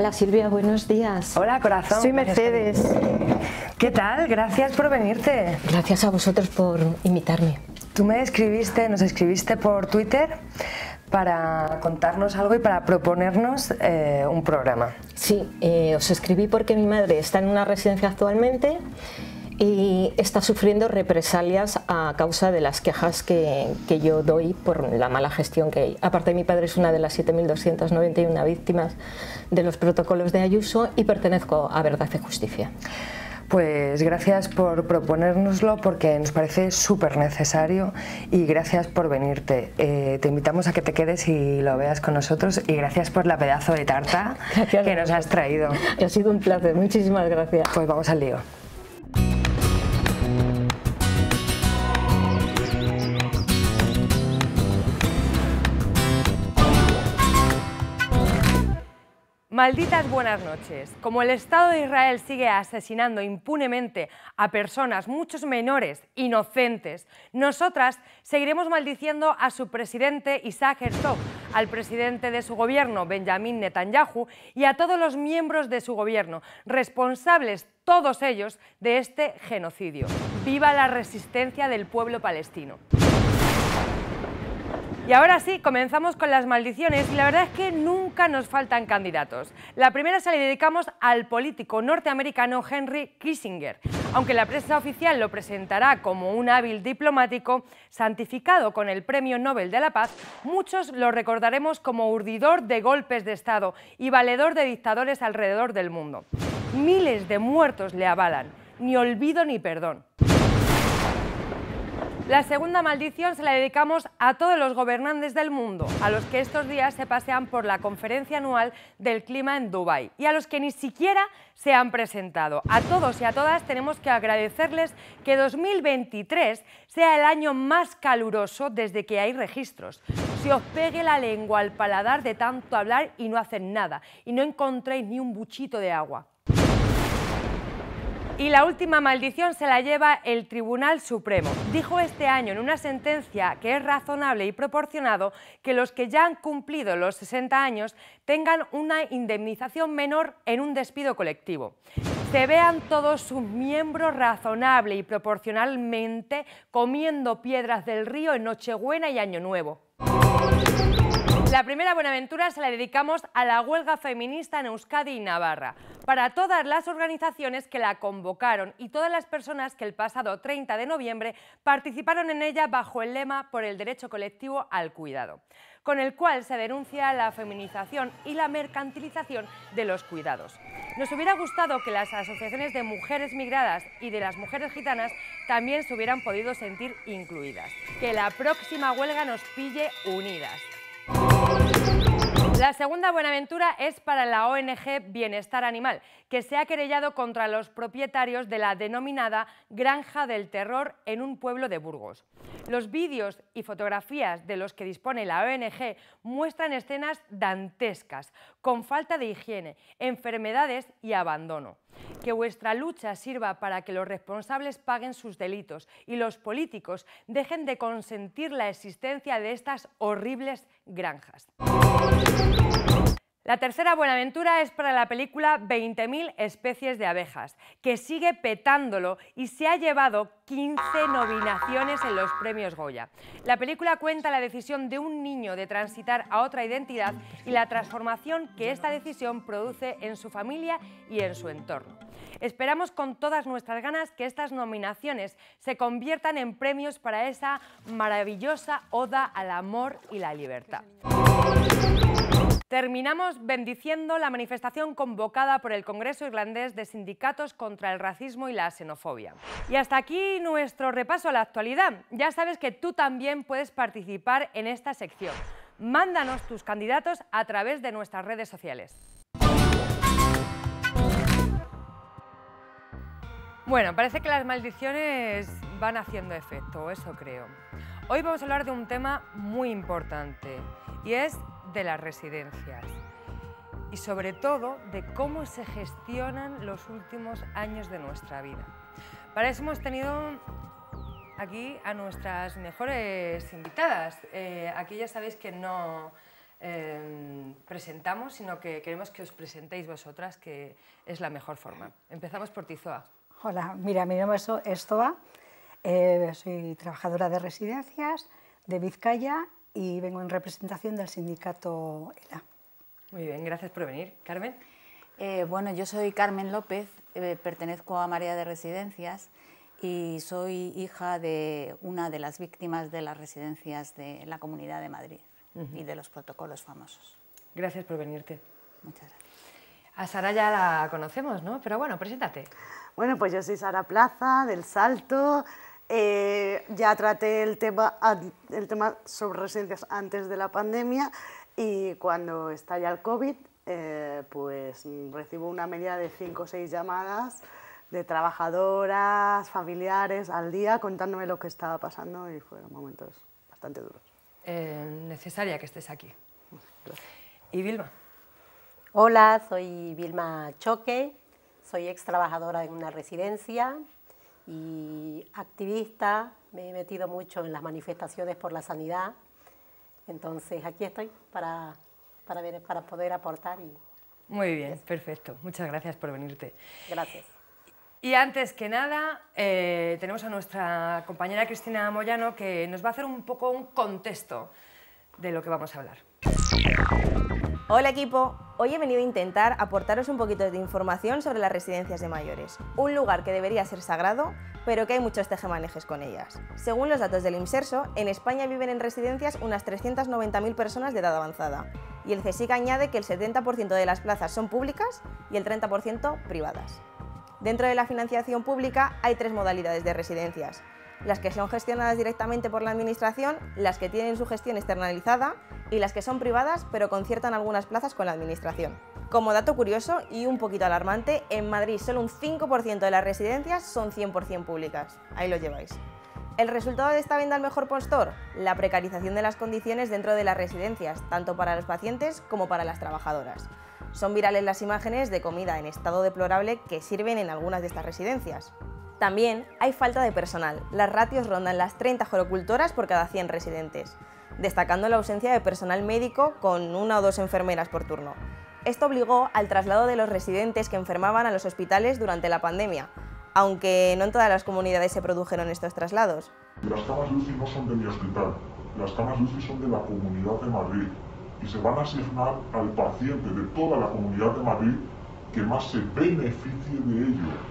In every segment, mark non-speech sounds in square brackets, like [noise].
Hola Silvia, buenos días. Hola corazón. Soy Mercedes. ¿Qué tal? Gracias por venirte. Gracias a vosotros por invitarme. Tú me escribiste, nos escribiste por Twitter para contarnos algo y para proponernos eh, un programa. Sí, eh, os escribí porque mi madre está en una residencia actualmente y está sufriendo represalias a causa de las quejas que, yo doy por la mala gestión que hay. Aparte, mi padre es una de las 7.291 víctimas de los protocolos de Ayuso y pertenezco a Verdad y Justicia. Pues gracias por proponérnoslo porque nos parece súper necesario y gracias por venirte. Eh, te invitamos a que te quedes y lo veas con nosotros y gracias por la pedazo de tarta [laughs] que nos has traído. Ha sido un placer, muchísimas gracias. Pues vamos al lío. Malditas buenas noches. Como el Estado de Israel sigue asesinando impunemente a personas, muchos menores, inocentes, nosotras seguiremos maldiciendo a su presidente Isaac Herzog, al presidente de su gobierno, Benjamin Netanyahu, y a todos los miembros de su gobierno, responsables todos ellos de este genocidio. Viva la resistencia del pueblo palestino. Y ahora sí, comenzamos con las maldiciones y la verdad es que nunca nos faltan candidatos. La primera se le dedicamos al político norteamericano Henry Kissinger. Aunque la prensa oficial lo presentará como un hábil diplomático, santificado con el Premio Nobel de la Paz, muchos lo recordaremos como urdidor de golpes de Estado y valedor de dictadores alrededor del mundo. Miles de muertos le avalan, ni olvido ni perdón. La segunda maldición se la dedicamos a todos los gobernantes del mundo, a los que estos días se pasean por la conferencia anual del clima en Dubái y a los que ni siquiera se han presentado. A todos y a todas tenemos que agradecerles que 2023 sea el año más caluroso desde que hay registros. Si os pegue la lengua al paladar de tanto hablar y no hacen nada, y no encontréis ni un buchito de agua. Y la última maldición se la lleva el Tribunal Supremo. Dijo este año en una sentencia que es razonable y proporcionado que los que ya han cumplido los 60 años tengan una indemnización menor en un despido colectivo. Se vean todos sus miembros razonable y proporcionalmente comiendo piedras del río en Nochebuena y Año Nuevo. La primera Buenaventura se la dedicamos a la huelga feminista en Euskadi y Navarra, para todas las organizaciones que la convocaron y todas las personas que el pasado 30 de noviembre participaron en ella bajo el lema por el derecho colectivo al cuidado, con el cual se denuncia la feminización y la mercantilización de los cuidados. Nos hubiera gustado que las asociaciones de mujeres migradas y de las mujeres gitanas también se hubieran podido sentir incluidas. Que la próxima huelga nos pille unidas. La segunda buenaventura es para la ONG Bienestar Animal, que se ha querellado contra los propietarios de la denominada Granja del Terror en un pueblo de Burgos. Los vídeos y fotografías de los que dispone la ONG muestran escenas dantescas, con falta de higiene, enfermedades y abandono. Que vuestra lucha sirva para que los responsables paguen sus delitos y los políticos dejen de consentir la existencia de estas horribles granjas. La tercera buenaventura es para la película 20.000 especies de abejas, que sigue petándolo y se ha llevado 15 nominaciones en los premios Goya. La película cuenta la decisión de un niño de transitar a otra identidad y la transformación que esta decisión produce en su familia y en su entorno. Esperamos con todas nuestras ganas que estas nominaciones se conviertan en premios para esa maravillosa oda al amor y la libertad. Terminamos bendiciendo la manifestación convocada por el Congreso Irlandés de Sindicatos contra el Racismo y la Xenofobia. Y hasta aquí nuestro repaso a la actualidad. Ya sabes que tú también puedes participar en esta sección. Mándanos tus candidatos a través de nuestras redes sociales. Bueno, parece que las maldiciones van haciendo efecto, eso creo. Hoy vamos a hablar de un tema muy importante y es de las residencias y sobre todo de cómo se gestionan los últimos años de nuestra vida. Para eso hemos tenido aquí a nuestras mejores invitadas. Eh, aquí ya sabéis que no em, presentamos, sino que queremos que os presentéis vosotras, que es la mejor forma. Empezamos por Tizoa. Hola, mira, mi nombre es Zoa. Eh, soy trabajadora de residencias de Vizcaya y vengo en representación del sindicato ELA. Muy bien, gracias por venir. Carmen. Eh, bueno, yo soy Carmen López, eh, pertenezco a María de Residencias y soy hija de una de las víctimas de las residencias de la Comunidad de Madrid y de los protocolos famosos. Gracias por venirte. Muchas gracias. A Sara ya la conocemos, ¿no? Pero bueno, preséntate. Bueno, pues yo soy Sara Plaza, del Salto, eh, ya traté el tema, sobre residencias antes de la pandemia y cuando estalla el COVID, eh, pues recibo una media de 5 o 6 llamadas de trabajadoras, familiares, al día, contándome lo que estaba pasando y fueron momentos bastante duros. Eh, necesaria que estés aquí. ¿Y Vilma? Hola, soy Vilma Choque, soy ex trabajadora en una residencia, y activista, me he metido mucho en las manifestaciones por la sanidad, entonces aquí estoy para, para poder aportar. Y, Muy bien, perfecto, muchas gracias por venirte. Gracias. Y antes que nada, eh, tenemos a nuestra compañera Cristina Moyano que nos va a hacer un poco un contexto de lo que vamos a hablar. Hola equipo, hoy he venido a intentar aportaros un poquito de información sobre las residencias de mayores, un lugar que debería ser sagrado, pero que hay muchos tejemanejes con ellas. Según los datos del inserso en España viven en residencias unas 390.000 personas de edad avanzada, y el CSIC añade que el 70% de las plazas son públicas y el 30% privadas. Dentro de la financiación pública hay tres modalidades de residencias, las que son gestionadas directamente por la Administración, las que tienen su gestión externalizada y las que son privadas pero conciertan algunas plazas con la Administración. Como dato curioso y un poquito alarmante, en Madrid solo un 5% de las residencias son 100% públicas. Ahí lo lleváis. ¿El resultado de esta venta al mejor postor? La precarización de las condiciones dentro de las residencias, tanto para los pacientes como para las trabajadoras. Son virales las imágenes de comida en estado deplorable que sirven en algunas de estas residencias. También hay falta de personal, las ratios rondan las 30 jorocultoras por cada 100 residentes, destacando la ausencia de personal médico con una o dos enfermeras por turno. Esto obligó al traslado de los residentes que enfermaban a los hospitales durante la pandemia, aunque no en todas las comunidades se produjeron estos traslados. Las camas UCI no son de mi hospital, las camas UCI son de la Comunidad de Madrid y se van a asignar al paciente de toda la Comunidad de Madrid que más se beneficie de ello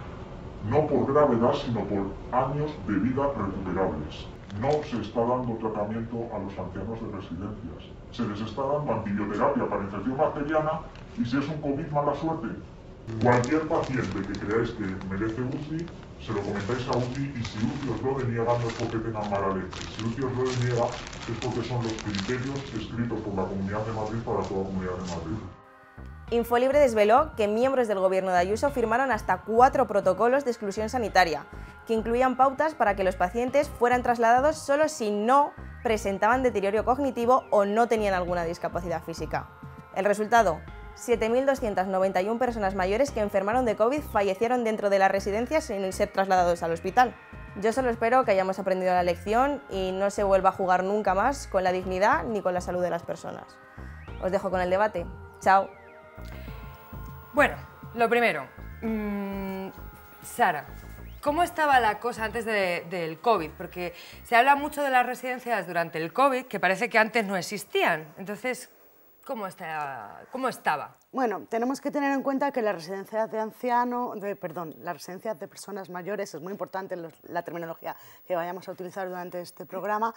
no por gravedad, sino por años de vida recuperables. No se está dando tratamiento a los ancianos de residencias. Se les está dando antibioterapia para infección bacteriana y si es un COVID, mala suerte. Cualquier paciente que creáis que merece UCI, se lo comentáis a UCI y si UCI os lo deniega no es porque tengan mala leche. Si UCI os lo deniega es porque son los criterios escritos por la Comunidad de Madrid para toda la Comunidad de Madrid. Infolibre desveló que miembros del gobierno de Ayuso firmaron hasta cuatro protocolos de exclusión sanitaria, que incluían pautas para que los pacientes fueran trasladados solo si no presentaban deterioro cognitivo o no tenían alguna discapacidad física. El resultado, 7.291 personas mayores que enfermaron de COVID fallecieron dentro de las residencias sin ser trasladados al hospital. Yo solo espero que hayamos aprendido la lección y no se vuelva a jugar nunca más con la dignidad ni con la salud de las personas. Os dejo con el debate. Chao. Bueno, lo primero, mm, Sara, ¿Cómo estaba la cosa antes del COVID? Porque se habla mucho de las residencias durante el COVID, que parece que antes no existían. Entonces, ¿cómo, estaba? Bueno, tenemos que tener en cuenta que las residencias de ancianos, perdón, las residencias de personas mayores, es muy importante la terminología que vayamos a utilizar durante este programa,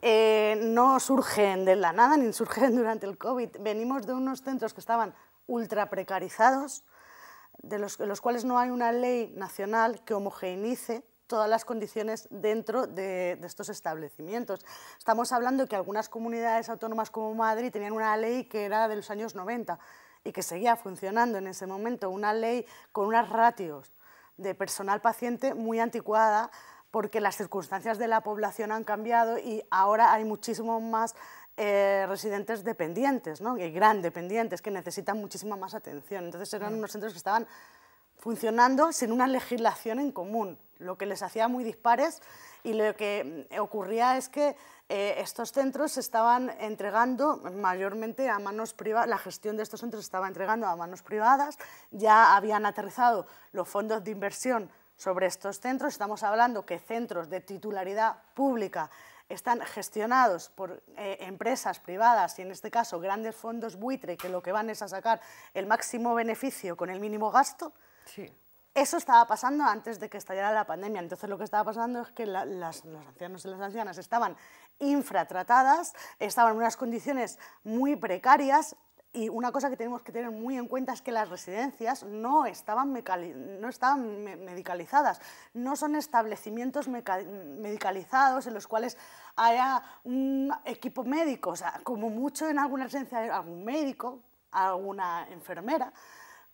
eh, no surgen de la nada ni surgen [laughs] durante el COVID. Venimos de unos centros que estaban ultra precarizados, de los, los cuales no hay una ley nacional que homogeneice todas las condiciones dentro de, estos establecimientos. Estamos hablando que algunas comunidades autónomas como Madrid tenían una ley que era de los años 90 y que seguía funcionando en ese momento, una ley con unas ratios de personal paciente muy anticuada porque las circunstancias de la población han cambiado y ahora hay muchísimo más eh, residentes dependientes, gran dependientes, que necesitan muchísima más atención. Entonces eran unos centros que estaban funcionando sin una legislación en común, lo que les hacía muy dispares y lo que mm, ocurría es que eh, estos centros se estaban entregando mayormente a manos privadas, la gestión de estos centros se estaba entregando a manos privadas, ya habían aterrizado los fondos de inversión sobre estos centros, estamos hablando que centros de titularidad pública están gestionados por eh, empresas privadas y en este caso grandes fondos buitre que lo que van es a sacar el máximo beneficio con el mínimo gasto, eso estaba pasando antes de que estallara la pandemia. Entonces lo que estaba pasando es que las, los ancianos y las ancianas estaban infratratadas, estaban en unas condiciones muy precarias y una cosa que tenemos que tener muy en cuenta es que las residencias no estaban, no estaban medicalizadas, no son establecimientos medicalizados en los cuales haya un equipo médico, o sea, como mucho en alguna residencia hay algún médico, alguna enfermera,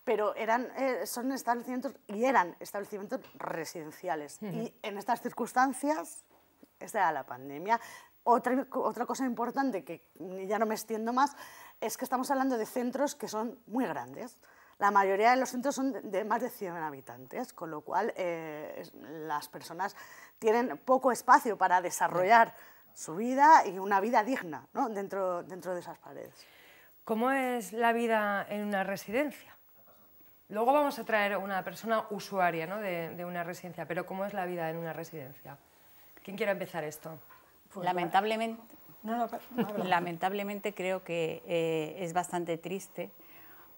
pero eran, eh, son establecimientos y eran establecimientos residenciales. Y en estas circunstancias, esta era la pandemia. Otra, otra cosa importante que ya no me extiendo más es que estamos hablando de centros que son muy grandes. La mayoría de los centros son de más de 100 habitantes, con lo cual eh, las personas tienen poco espacio para desarrollar su vida y una vida digna dentro, dentro de esas paredes. ¿Cómo es la vida en una residencia? Luego vamos a traer una persona usuaria de, una residencia, pero ¿cómo es la vida en una residencia? ¿Quién quiere empezar esto? Pues, Lamentablemente, Lamentablemente creo que eh, es bastante triste,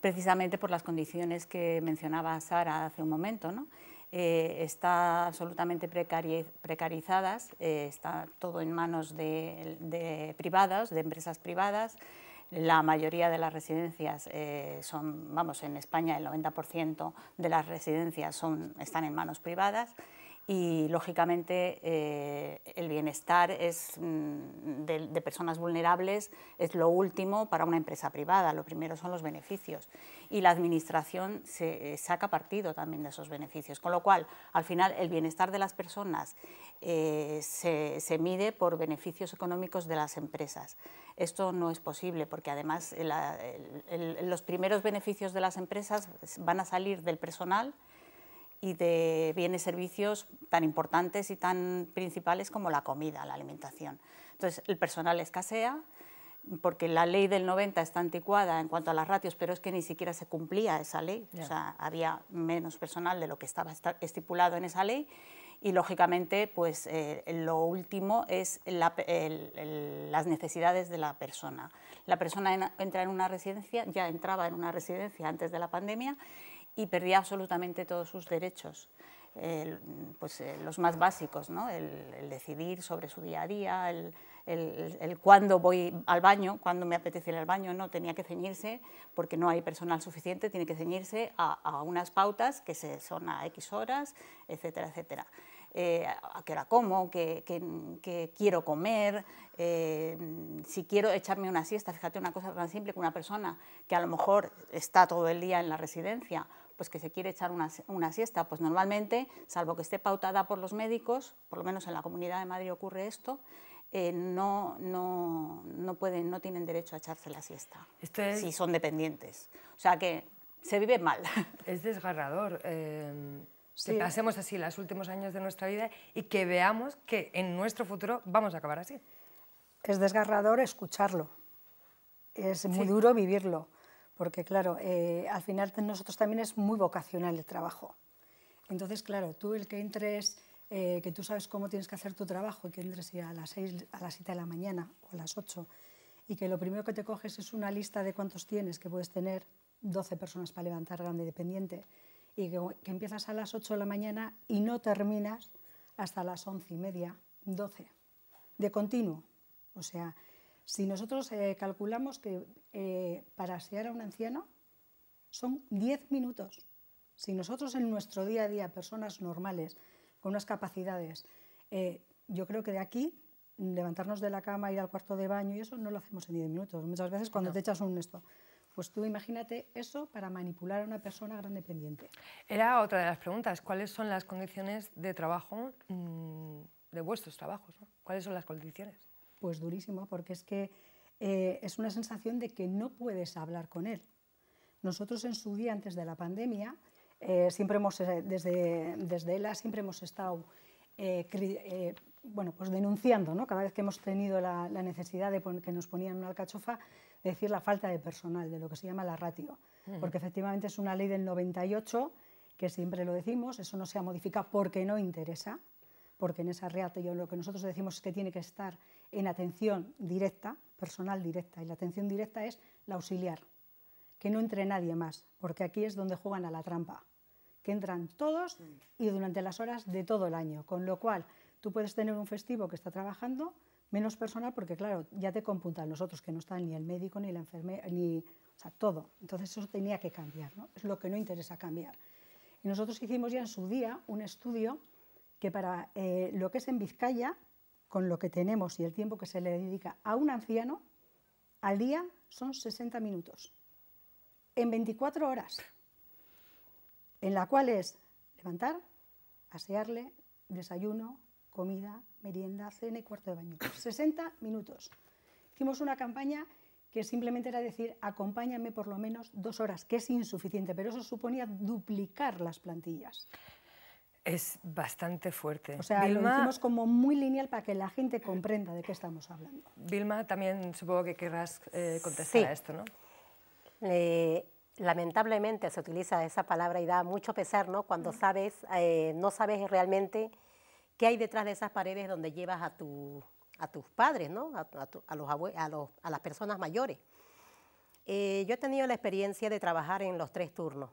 precisamente por las condiciones que mencionaba Sara hace un momento, ¿no? Eh, está absolutamente precarizadas, eh, está todo en manos de, privadas, de empresas privadas. La mayoría de las residencias son, vamos, en España el 90% de las residencias están en manos privadas y lógicamente eh, el bienestar es, mm, de, personas vulnerables es lo último para una empresa privada, lo primero son los beneficios y la administración se eh, saca partido también de esos beneficios, con lo cual al final el bienestar de las personas eh, se, mide por beneficios económicos de las empresas. Esto no es posible porque además los primeros beneficios de las empresas van a salir del personal y de bienes, servicios tan importantes y tan principales como la comida, la alimentación. Entonces, el personal escasea, porque la ley del 90 está anticuada en cuanto a las ratios, pero es que ni siquiera se cumplía esa ley, o sea, había menos personal de lo que estaba estipulado en esa ley y lógicamente pues eh, lo último es las necesidades de la persona. La persona entra en una residencia, ya entraba en una residencia antes de la pandemia y perdía absolutamente todos sus derechos. pues, eh, los más básicos, ¿no? el, decidir sobre su día a día, el, el, cuándo voy al baño, cuándo me apetece ir al baño, no, tenía que ceñirse, porque no hay personal suficiente, tiene que ceñirse a, unas pautas que se, son a X horas, etcétera, etcétera. Eh, a qué hora como, qué, quiero comer, eh, si quiero echarme una siesta. Fíjate una cosa tan simple que una persona que a lo mejor está todo el día en la residencia pues que se quiere echar una, una, siesta. Pues normalmente, salvo que esté pautada por los médicos, por lo menos en la Comunidad de Madrid ocurre esto, eh, no, no, pueden, no tienen derecho a echarse la siesta, si son dependientes. O sea que se vive mal. [laughs] Es desgarrador. Eh que pasemos así los últimos años de nuestra vida y que veamos que en nuestro futuro vamos a acabar así. Es desgarrador escucharlo, es muy duro vivirlo, porque claro, eh, al final nosotros también es muy vocacional el trabajo. Entonces, claro, tú el que entres, eh, que tú sabes cómo tienes que hacer tu trabajo que entres a las 6, a las 7 de la mañana o a las 8 y que lo primero que te coges es una lista de cuántos tienes, que puedes tener 12 personas para levantar grande dependiente y que, empiezas a las 8 de la mañana y no terminas hasta las 11 y media, 12, de continuo. O sea, si nosotros eh, calculamos que eh, para asear a un anciano son 10 minutos, si nosotros en nuestro día a día, personas normales, con unas capacidades, eh, yo creo que de aquí levantarnos de la cama, ir al cuarto de baño y eso no lo hacemos en 10 minutos. Muchas veces cuando te echas un esto. Pues tú imagínate eso para manipular a una persona grande dependiente. Era otra de las preguntas. ¿Cuáles son las condiciones de trabajo mm, de vuestros trabajos? ¿Cuáles son las condiciones? pues durísimo, porque es que eh, es una sensación de que no puedes hablar con él. Nosotros en su día, antes de la pandemia, eh, siempre hemos, eh, desde, desde ELA siempre hemos estado bueno, pues denunciando, ¿no? cada vez que hemos tenido la, necesidad de que nos ponían una alcachofa, decir la falta de personal, de lo que se llama la ratio, porque efectivamente es una ley del 98 que siempre lo decimos, eso no se ha modificado porque no interesa, porque en esa reato yo lo que nosotros decimos es que tiene que estar en atención directa, personal directa, y la atención directa es la auxiliar, que no entre nadie más, porque aquí es donde juegan a la trampa, que entran todos y durante las horas de todo el año, con lo cual tú puedes tener un festivo que está trabajando, menos personal, porque claro, ya te compuntan los otros, que no están ni el médico, ni la enfermera, ni o sea, todo. Entonces eso tenía que cambiar, ¿no? es lo que no interesa cambiar. Y nosotros hicimos ya en su día un estudio que para eh, lo que es en Vizcaya, con lo que tenemos y el tiempo que se le dedica a un anciano, al día son 60 minutos, en 24 horas, en la cual es levantar, asearle, desayuno, comida, merienda, cena y cuarto de baño. 60 minutos. Hicimos una campaña que simplemente era decir, acompáñame por lo menos dos horas, que es insuficiente, pero eso suponía duplicar las plantillas. Es bastante fuerte. O sea, lo decimos como muy lineal para que la gente comprenda de qué estamos hablando. Vilma, también supongo que querrás eh, contestar a esto, ¿no? Eh, lamentablemente se utiliza esa palabra y da mucho pesar, ¿no? Cuando sabes, eh, no sabes realmente qué hay detrás de esas paredes donde llevas a, tu, a tus padres, ¿no? A, los a, a las personas mayores. yo he tenido la experiencia de trabajar en los tres turnos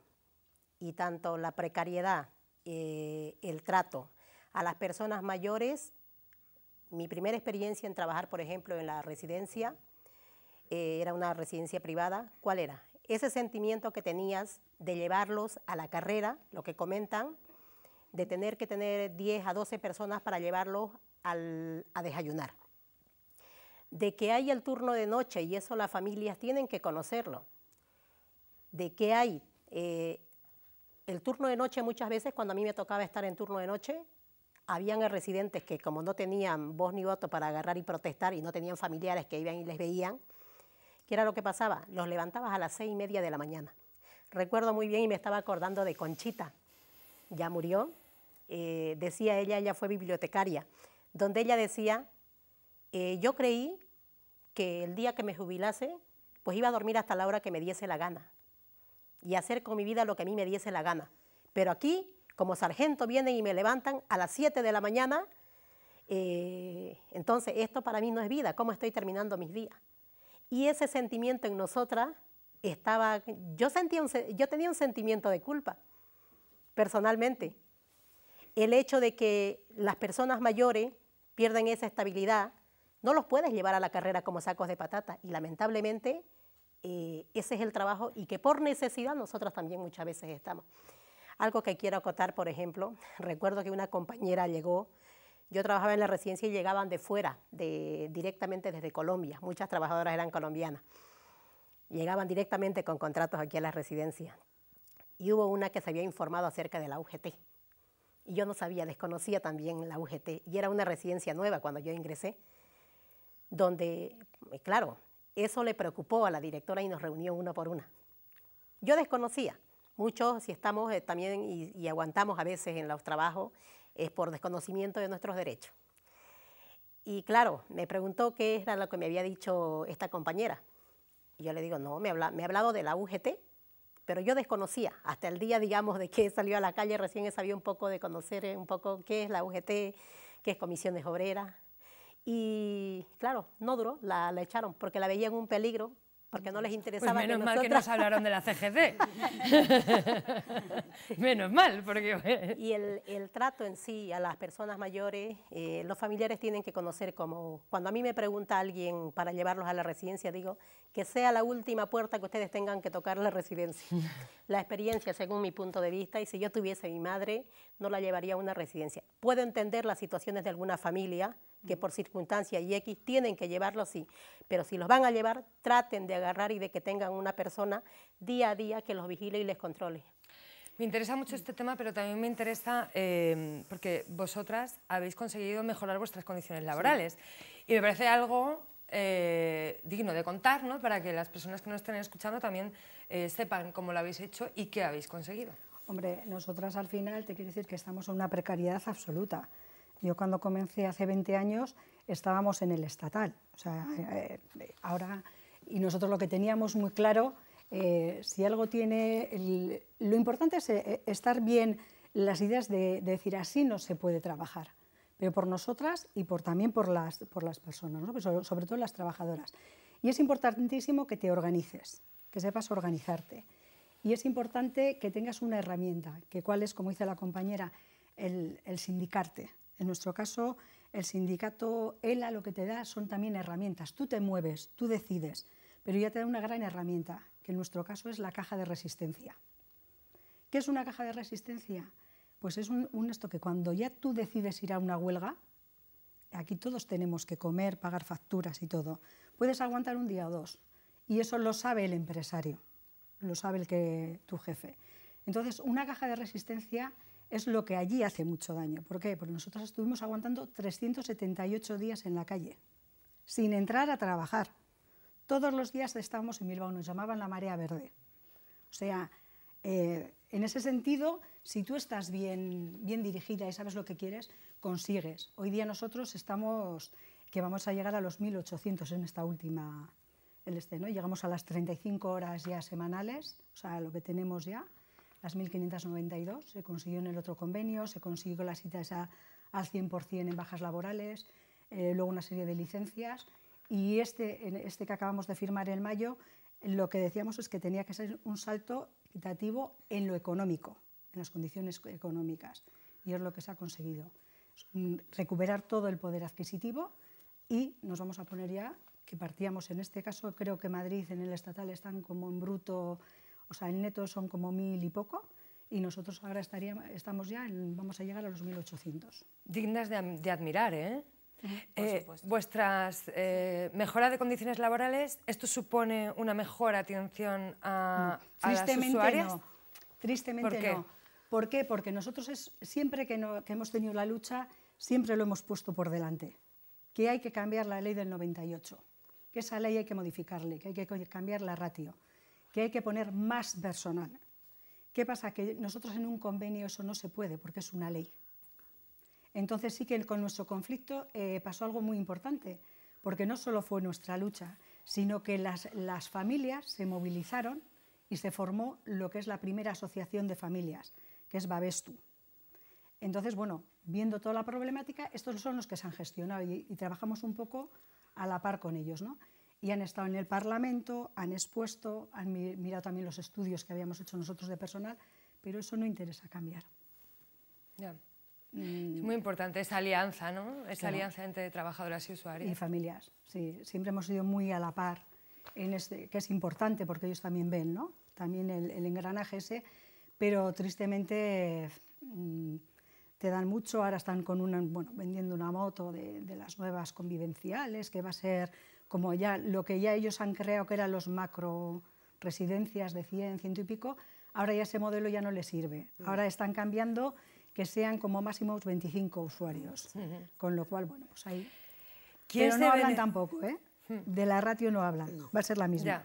y tanto la precariedad eh, el trato. A las personas mayores, mi primera experiencia en trabajar, por ejemplo, en la residencia, eh, era una residencia privada, ¿cuál era? Ese sentimiento que tenías de llevarlos a la carrera, lo que comentan, de tener que tener 10 a 12 personas para llevarlos a desayunar. De que hay el turno de noche y eso las familias tienen que conocerlo. De que hay eh, el turno de noche muchas veces, cuando a mí me tocaba estar en turno de noche, habían residentes que como no tenían voz ni voto para agarrar y protestar y no tenían familiares que iban y les veían, ¿qué era lo que pasaba? Los levantabas a las seis y media de la mañana. Recuerdo muy bien y me estaba acordando de Conchita, ya murió, eh, decía ella, ella fue bibliotecaria, donde ella decía, eh, yo creí que el día que me jubilase, pues iba a dormir hasta la hora que me diese la gana y hacer con mi vida lo que a mí me diese la gana. Pero aquí, como sargento, vienen y me levantan a las 7 de la mañana. Eh, entonces, esto para mí no es vida, ¿cómo estoy terminando mis días? Y ese sentimiento en nosotras estaba, yo, sentía yo tenía un sentimiento de culpa, personalmente. El hecho de que las personas mayores pierden esa estabilidad, no los puedes llevar a la carrera como sacos de patata. Y lamentablemente eh, ese es el trabajo y que por necesidad nosotros también muchas veces estamos. Algo que quiero acotar, por ejemplo, [laughs] recuerdo que una compañera llegó, yo trabajaba en la residencia y llegaban de fuera, directamente desde Colombia, muchas trabajadoras eran colombianas, llegaban directamente con contratos aquí a la residencia. Y hubo una que se había informado acerca de la UGT. Y yo no sabía, desconocía también la UGT. Y era una residencia nueva cuando yo ingresé, donde, claro, eso le preocupó a la directora y nos reunió una por una. Yo desconocía, muchos si estamos eh, también y, aguantamos a veces en los trabajos es por desconocimiento de nuestros derechos. Y claro, me preguntó qué era lo que me había dicho esta compañera. Y yo le digo, no, me, me ha hablado de la UGT, pero yo desconocía, hasta el día, digamos, de que [laughs] salió a la calle, recién sabía un poco de conocer eh, un poco qué es la UGT, qué es comisiones obreras, y claro, no la, echaron porque la veían un peligro porque no les pues interesaba. Pues menos mal que nos hablaron de la CGD. [laughs] menos mal, porque... y el, trato en sí a las personas mayores, eh, los familiares tienen que conocer como... Cuando a mí me pregunta alguien para llevarlos a la residencia, digo que sea la última puerta que ustedes tengan que tocar la residencia. [laughs] La experiencia, según mi punto de vista, y si yo tuviese mi madre, no la llevaría a una residencia. Puedo entender las situaciones de alguna familia que por circunstancia y X tienen que llevarlo, sí, pero si los van a llevar, traten de agarrar y de que tengan una persona día a día que los vigile y les controle. Me interesa mucho este tema, pero también me interesa em, porque vosotras habéis conseguido mejorar vuestras condiciones laborales. Y me parece algo eh, digno de contarnos para que las personas que nos estén escuchando también eh, sepan cómo lo habéis hecho y qué habéis conseguido. Hombre, nosotras al final te quiero decir que estamos en una precariedad absoluta. Yo cuando comencé hace 20 años estábamos en el estatal. sea, eh, ahora, y nosotros lo que teníamos muy claro, si algo tiene... lo importante es estar bien las ideas de, decir así no se puede trabajar pero por nosotras y por, también por las, personas, sobre, todo las trabajadoras. Y es importantísimo que te organices, que sepas organizarte. Y es importante que tengas una herramienta, que cuál es, como dice la compañera, el, el sindicarte. En nuestro caso, el sindicato él a lo que te da son también herramientas. Tú te mueves, tú decides, pero ya te da una gran herramienta, que en nuestro caso es la caja de resistencia. ¿Qué es una caja de resistencia? Pues es un, esto que cuando ya tú decides ir a una huelga, aquí todos tenemos que comer, pagar facturas y todo, puedes aguantar un día o dos. Y eso lo sabe el empresario, lo sabe el que tu jefe. Entonces, una caja de resistencia es lo que allí hace mucho daño. ¿Por qué? Porque nosotros estuvimos aguantando 378 días en la calle, sin entrar a trabajar. Todos los días estábamos en Bilbao, nos llamaban la marea verde. O sea, eh, en ese sentido, si tú estás bien, dirigida y sabes lo que quieres, consigues. Hoy día nosotros estamos que vamos a llegar a los 1.800 en esta última, el este, Llegamos a las 35 horas ya semanales, o sea, lo que tenemos ya, las 1.592, se consiguió en el otro convenio, se consiguió la cita al 100% en bajas laborales, eh, luego una serie de licencias, y este, este que acabamos de firmar en mayo, lo que decíamos es que tenía que ser un salto equitativo en lo económico, en las condiciones económicas. Y es lo que se ha conseguido. Recuperar todo el poder adquisitivo y nos vamos a poner ya que partíamos en este caso, creo que Madrid en el estatal están como en bruto, o sea, en neto son como mil y poco, y nosotros ahora estaríamos, estamos ya, vamos a llegar a los 1800. Dignas de, admirar, ¿eh? eh supuesto. vuestras eh, mejora de condiciones laborales, ¿esto supone una mejor atención a, las usuarias? No. Tristemente no. ¿Por qué? Porque nosotros siempre que, hemos tenido la lucha, siempre lo hemos puesto por delante, que hay que cambiar la ley del 98, que esa ley hay que modificarle, que hay que cambiar la ratio, que hay que poner más personal. ¿Qué pasa? Que nosotros en un convenio eso no se puede porque es una ley. Entonces sí que con nuestro conflicto eh, pasó algo muy importante, porque no solo fue nuestra lucha, sino que las familias se movilizaron y se formó lo que es la primera asociación de familias, que es Babestu. Entonces, bueno, viendo toda la problemática, estos son los que se han gestionado y, trabajamos un poco a la par con ellos. ¿no? Y han estado en el Parlamento, han expuesto, han mirado también los estudios que habíamos hecho nosotros de personal, pero eso no interesa cambiar. Ya. Mm. Es muy importante esa alianza, ¿no? Esa alianza entre trabajadoras y usuarios. Y familias, sí. Siempre hemos ido muy a la par, este, que es importante porque ellos también ven, ¿no? También el, el engranaje ese pero tristemente mm, te dan mucho, ahora están con una, bueno, vendiendo una moto de, las nuevas convivenciales, que va a ser como ya lo que ya ellos han creado que eran los macro residencias de 100, ciento y pico, ahora ya ese modelo ya no les sirve. Mm. Ahora están cambiando que sean como máximo 25 usuarios, con lo cual, bueno, pues ahí... Pero no hablan tampoco, ¿eh? Hmm. De la ratio no hablan, va a ser la misma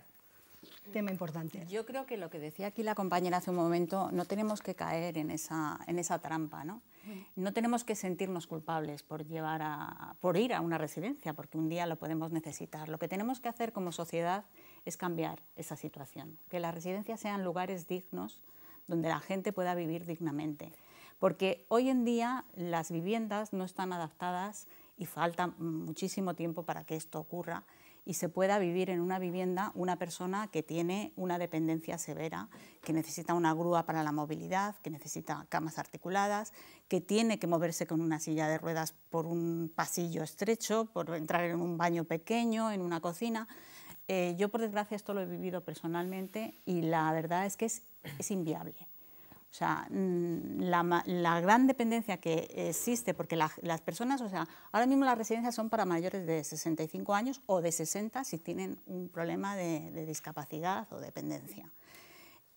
tema importante. Yo creo que lo que decía aquí la compañera hace un momento, no tenemos que caer en esa, en esa trampa, ¿no? Mm. No tenemos que sentirnos culpables por, llevar a, por ir a una residencia, porque un día lo podemos necesitar. Lo que tenemos que hacer como sociedad es cambiar esa situación, que las residencias sean lugares dignos donde la gente pueda vivir dignamente. Porque hoy en día las viviendas no están adaptadas y falta muchísimo tiempo para que esto ocurra y se pueda vivir en una vivienda una persona que tiene una dependencia severa, que necesita una grúa para la movilidad, que necesita camas articuladas, que tiene que moverse con una silla de ruedas por un pasillo estrecho, por entrar en un baño pequeño, en una cocina. Eh, yo, por desgracia, esto lo he vivido personalmente y la verdad es que es inviable. O sea, mm, la, gran dependencia que existe, porque las personas, o sea, ahora mismo las residencias son para mayores de 65 años o de 60 si tienen un problema de, discapacidad o dependencia.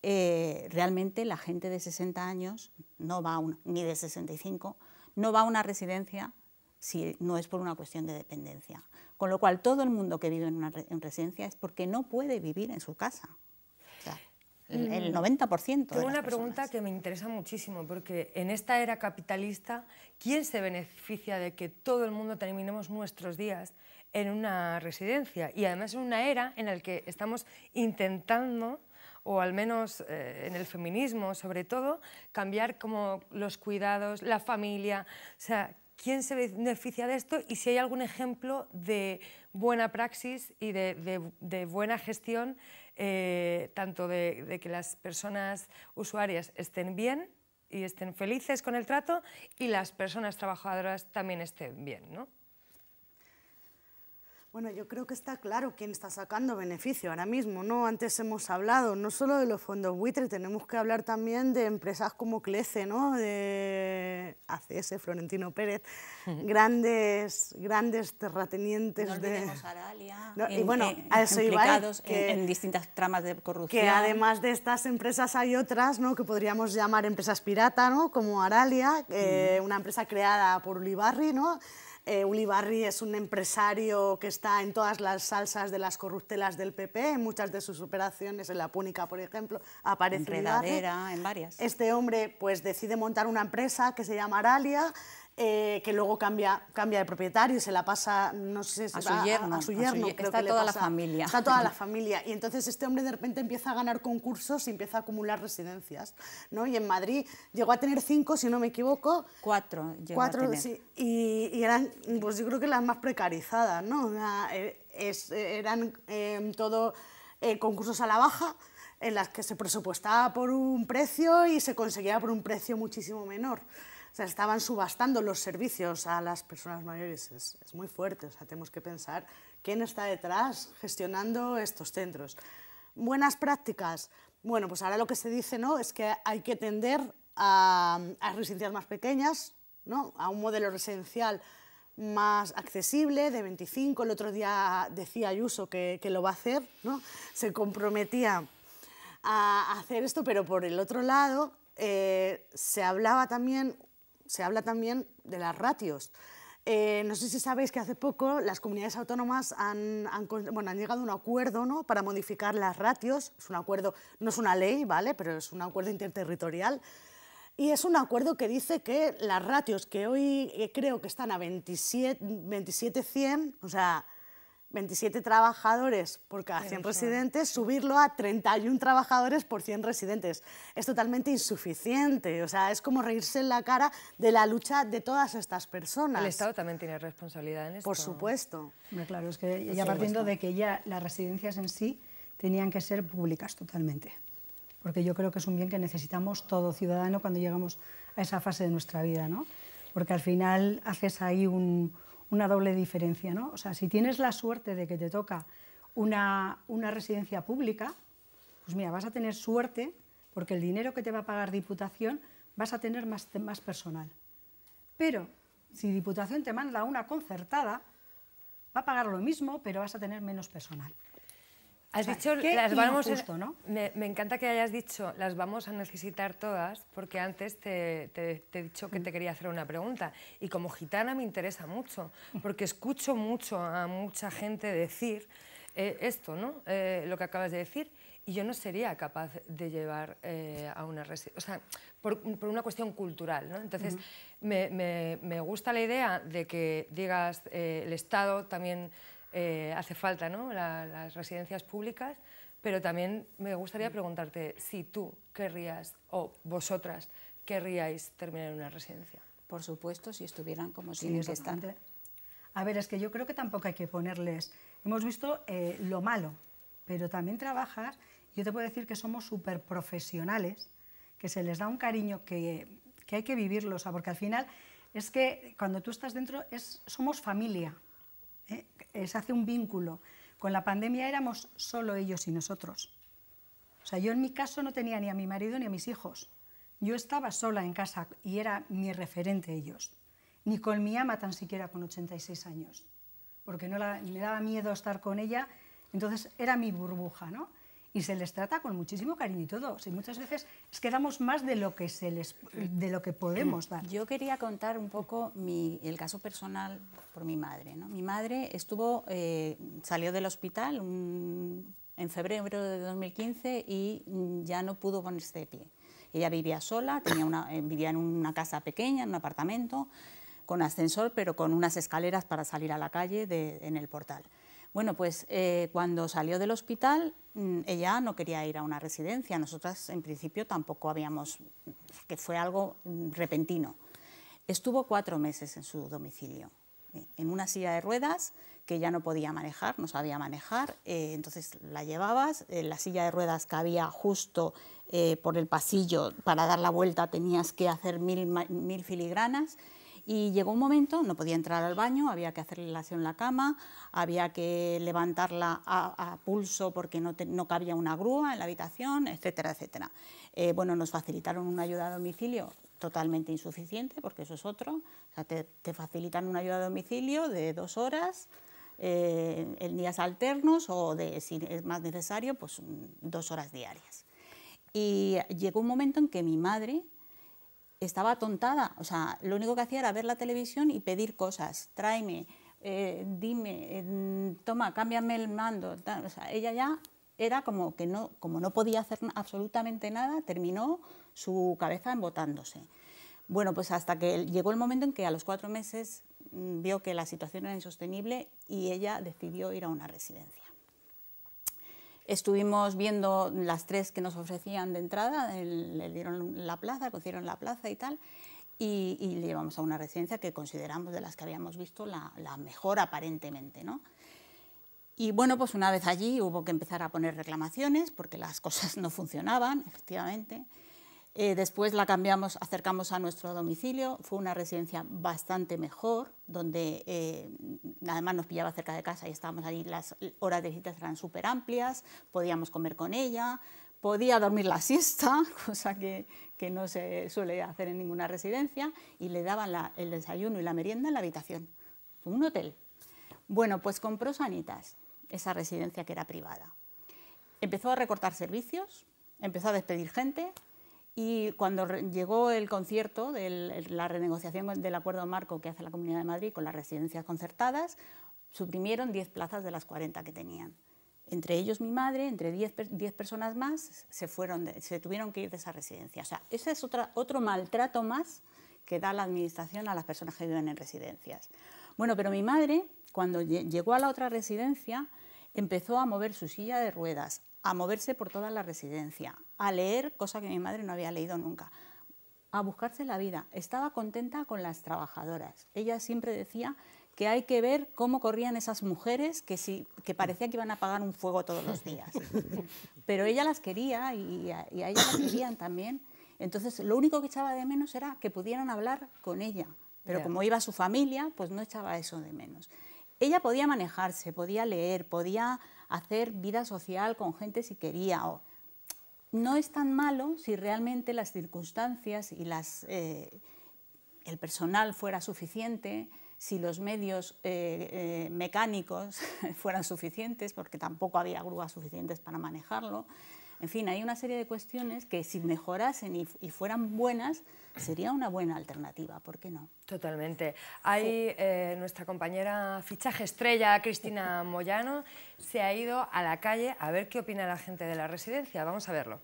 Eh, realmente la gente de 60 años, no va ni de 65, no va a una residencia si no es por una cuestión de dependencia. Con lo cual, todo el mundo que vive en una residencia es porque no puede vivir en su casa el, 90%. Mm. Tengo una pregunta que me interesa muchísimo, porque en esta era capitalista, ¿quién se beneficia de que todo el mundo terminemos nuestros días en una residencia? Y además en una era en la que estamos intentando o al menos eh, en el feminismo sobre todo, cambiar como los cuidados, la familia, o sea, quién se beneficia de esto y si hay algún ejemplo de buena praxis y de buena gestión eh, tanto de, de que las personas usuarias estén bien y estén felices con el trato y las personas trabajadoras también estén bien, ¿no? Bueno, yo creo que está claro quién está sacando beneficio ahora mismo, ¿no? Antes hemos hablado no solo de los fondos buitre, tenemos que hablar también de empresas como Clece, ¿no? De ACS, Florentino Pérez, grandes, grandes terratenientes de... no, y bueno, a eso iba, ¿eh? en, distintas tramas de corrupción. Que además de estas empresas hay otras, ¿no? Que podríamos llamar empresas pirata, ¿no? Como Aralia, eh, una empresa creada por Ulibarri, ¿no? Uli eh, Ulibarri es un empresario que está en todas las salsas de las corruptelas del PP, en muchas de sus operaciones, en La Púnica, por ejemplo, aparece en varias. Este hombre pues, decide montar una empresa que se llama Aralia, eh, que luego cambia, cambia de propietario, y se la pasa, no a, su yerno, a, su yerno. está que toda la familia. Está toda la [laughs] familia. Y entonces este hombre de repente empieza a ganar concursos y empieza a acumular residencias. ¿no? Y en Madrid llegó a tener cinco, si no me equivoco. Cuatro. Llegó a tener. y, eran, pues yo creo que las más precarizadas, ¿no? Eh, eran em, todo eh, concursos a la baja en las que se presupuestaba por un precio y se conseguía por un precio muchísimo menor estaban subastando los servicios a las personas mayores. Es, muy fuerte, o tenemos que pensar quién está detrás gestionando estos centros. Buenas prácticas. Bueno, pues ahora lo que se dice ¿no? es que hay que tender a, residencias más pequeñas, ¿no? a un modelo residencial más accesible, de 25. El otro día decía Ayuso que, lo va a hacer, ¿no? se comprometía a hacer esto, pero por el otro lado eh, se hablaba también se habla también de las ratios. Eh, no sé si sabéis que hace poco las comunidades autónomas han, han, bueno, han llegado a un acuerdo ¿no? para modificar las ratios. Es un acuerdo, no es una ley, ¿vale? Pero es un acuerdo interterritorial. Y es un acuerdo que dice que las ratios que hoy eh, creo que están a 27, 27 100, o sea, 27 trabajadores por cada 100 residentes, subirlo a 31 trabajadores por 100 residentes. Es totalmente insuficiente, o sea, es como reírse en la cara de la lucha de todas estas personas. El Estado también tiene responsabilidad en esto. Por supuesto. claro, es que ya partiendo de que ya las residencias en sí tenían que ser públicas totalmente, porque yo creo que es un bien que necesitamos todo ciudadano cuando llegamos a esa fase de nuestra vida, ¿no? Porque al final haces ahí un una doble diferencia. ¿no? O sea, si tienes la suerte de que te toca una, residencia pública, pues mira, vas a tener suerte porque el dinero que te va a pagar Diputación vas a tener más, más personal. Pero si Diputación te manda una concertada, va a pagar lo mismo, pero vas a tener menos personal las vamos me, encanta que hayas dicho las vamos a necesitar todas, porque antes te, he dicho que te mm. quería hacer una pregunta. Y como gitana me interesa mucho, porque escucho mucho a mucha gente decir eh, esto, ¿no? Eh, lo que acabas de decir. Y yo no sería capaz de llevar eh, a una residencia, o sea, por, una cuestión cultural. ¿no? Entonces, me, gusta la idea de que digas, el Estado también eh, hace falta, ¿no? las residencias públicas, pero también me gustaría preguntarte si tú querrías o vosotras querríais terminar en una residencia. Por supuesto, si estuvieran como sí, si A ver, es que yo creo que tampoco hay que ponerles... Hemos visto eh, lo malo, pero también trabajas... Yo te puedo decir que somos súper profesionales, que se les da un cariño que, hay que vivirlo, porque al final es que cuando tú estás dentro es, somos familia, se hace un vínculo. Con la pandemia éramos solo ellos y nosotros. O sea, yo en mi caso no tenía ni a mi marido ni a mis hijos. Yo estaba sola en casa y era mi referente ellos. Ni con mi ama tan siquiera con 86 años, porque no me daba miedo estar con ella. Entonces era mi burbuja, ¿no? y se les trata con muchísimo cariño y todo. Y muchas veces es que damos más de lo que, se les, de lo que podemos dar. Yo quería contar un poco mi, el caso personal por mi madre. ¿no? Mi madre estuvo, eh, salió del hospital en febrero de 2015 y mm, ya no pudo ponerse de pie. Ella vivía sola, eh, vivía en una casa pequeña, en un apartamento, con ascensor, pero con unas escaleras para salir a la calle en el portal. Bueno, pues eh, cuando salió del hospital mm, ella no quería ir a una residencia, nosotras en principio tampoco habíamos, que fue algo mm, repentino. Estuvo cuatro meses en su domicilio, eh, en una silla de ruedas que ya no podía manejar, no sabía manejar, eh, entonces la llevabas, en la silla de ruedas que había justo por el pasillo, para dar la vuelta tenías que hacer mil filigranas, y llegó un momento, no podía entrar al baño, había que hacerle la en la cama, había que levantarla a, pulso porque no, cabía una grúa en la habitación, etcétera, etcétera. Eh, bueno, nos facilitaron una ayuda a domicilio totalmente insuficiente, porque eso es otro. O sea, te, facilitan una ayuda a domicilio de dos horas, eh, en días alternos o de, si es más necesario, pues dos horas diarias. Y llegó un momento en que mi madre estaba atontada. O sea, lo único que hacía era ver la televisión y pedir cosas. Tráeme, eh, dime, eh, toma, cámbiame el mando. O sea, ella ya era como que no, como no podía hacer absolutamente nada, terminó su cabeza embotándose. Bueno, pues hasta que llegó el momento en que a los cuatro meses mm, vio que la situación era insostenible y ella decidió ir a una residencia. Estuvimos viendo las tres que nos ofrecían de entrada, le dieron la plaza, consiguieron la plaza y tal, y, le llevamos a una residencia que consideramos de las que habíamos visto la, la mejor aparentemente. ¿no? Y bueno, pues una vez allí hubo que empezar a poner reclamaciones porque las cosas [laughs] no funcionaban, efectivamente. Eh, después la cambiamos, acercamos a nuestro domicilio, fue una residencia bastante mejor, donde eh, además nos pillaba cerca de casa y estábamos allí, las horas de visitas eran súper amplias, podíamos comer con ella, podía dormir la siesta, [laughs] cosa que, no se suele hacer en ninguna residencia, y le daban el desayuno y la merienda en la habitación, un hotel. Bueno, pues compró Sanitas, esa residencia que era privada. Empezó a recortar servicios, empezó a despedir gente, y cuando llegó el concierto de la renegociación del acuerdo marco que hace la Comunidad de Madrid con las residencias concertadas, suprimieron 10 plazas de las 40 que tenían. Entre ellos mi madre, entre 10, personas más, se, fueron se tuvieron que ir de esa residencia. O sea, ese es otro maltrato más que da la Administración a las personas que viven en residencias. Bueno, pero mi madre, cuando llegó a la otra residencia, empezó a mover su silla de ruedas, a moverse por toda la residencia, a leer, cosa que mi madre no había leído nunca, a buscarse la vida. Estaba contenta con las trabajadoras. Ella siempre decía que hay que ver cómo corrían esas mujeres que, que parecía que iban a apagar un fuego todos los días. Pero ella las quería y a, y las querían también. Entonces, lo único que echaba de menos era que pudieran hablar con ella. Pero como iba su familia, pues no echaba eso de menos ella podía manejarse, podía leer, podía hacer vida social con gente si quería. no es tan malo si realmente las circunstancias y eh, el personal fuera suficiente, si los medios eh, eh, mecánicos [laughs] fueran suficientes, porque tampoco había grúas suficientes para manejarlo, en fin, hay una serie de cuestiones que si mejorasen y, fueran buenas, sería una buena alternativa, ¿por qué no? Totalmente. Hay eh, nuestra compañera fichaje estrella, Cristina [laughs] Moyano, se ha ido a la calle a ver qué opina la gente de la residencia. Vamos a verlo.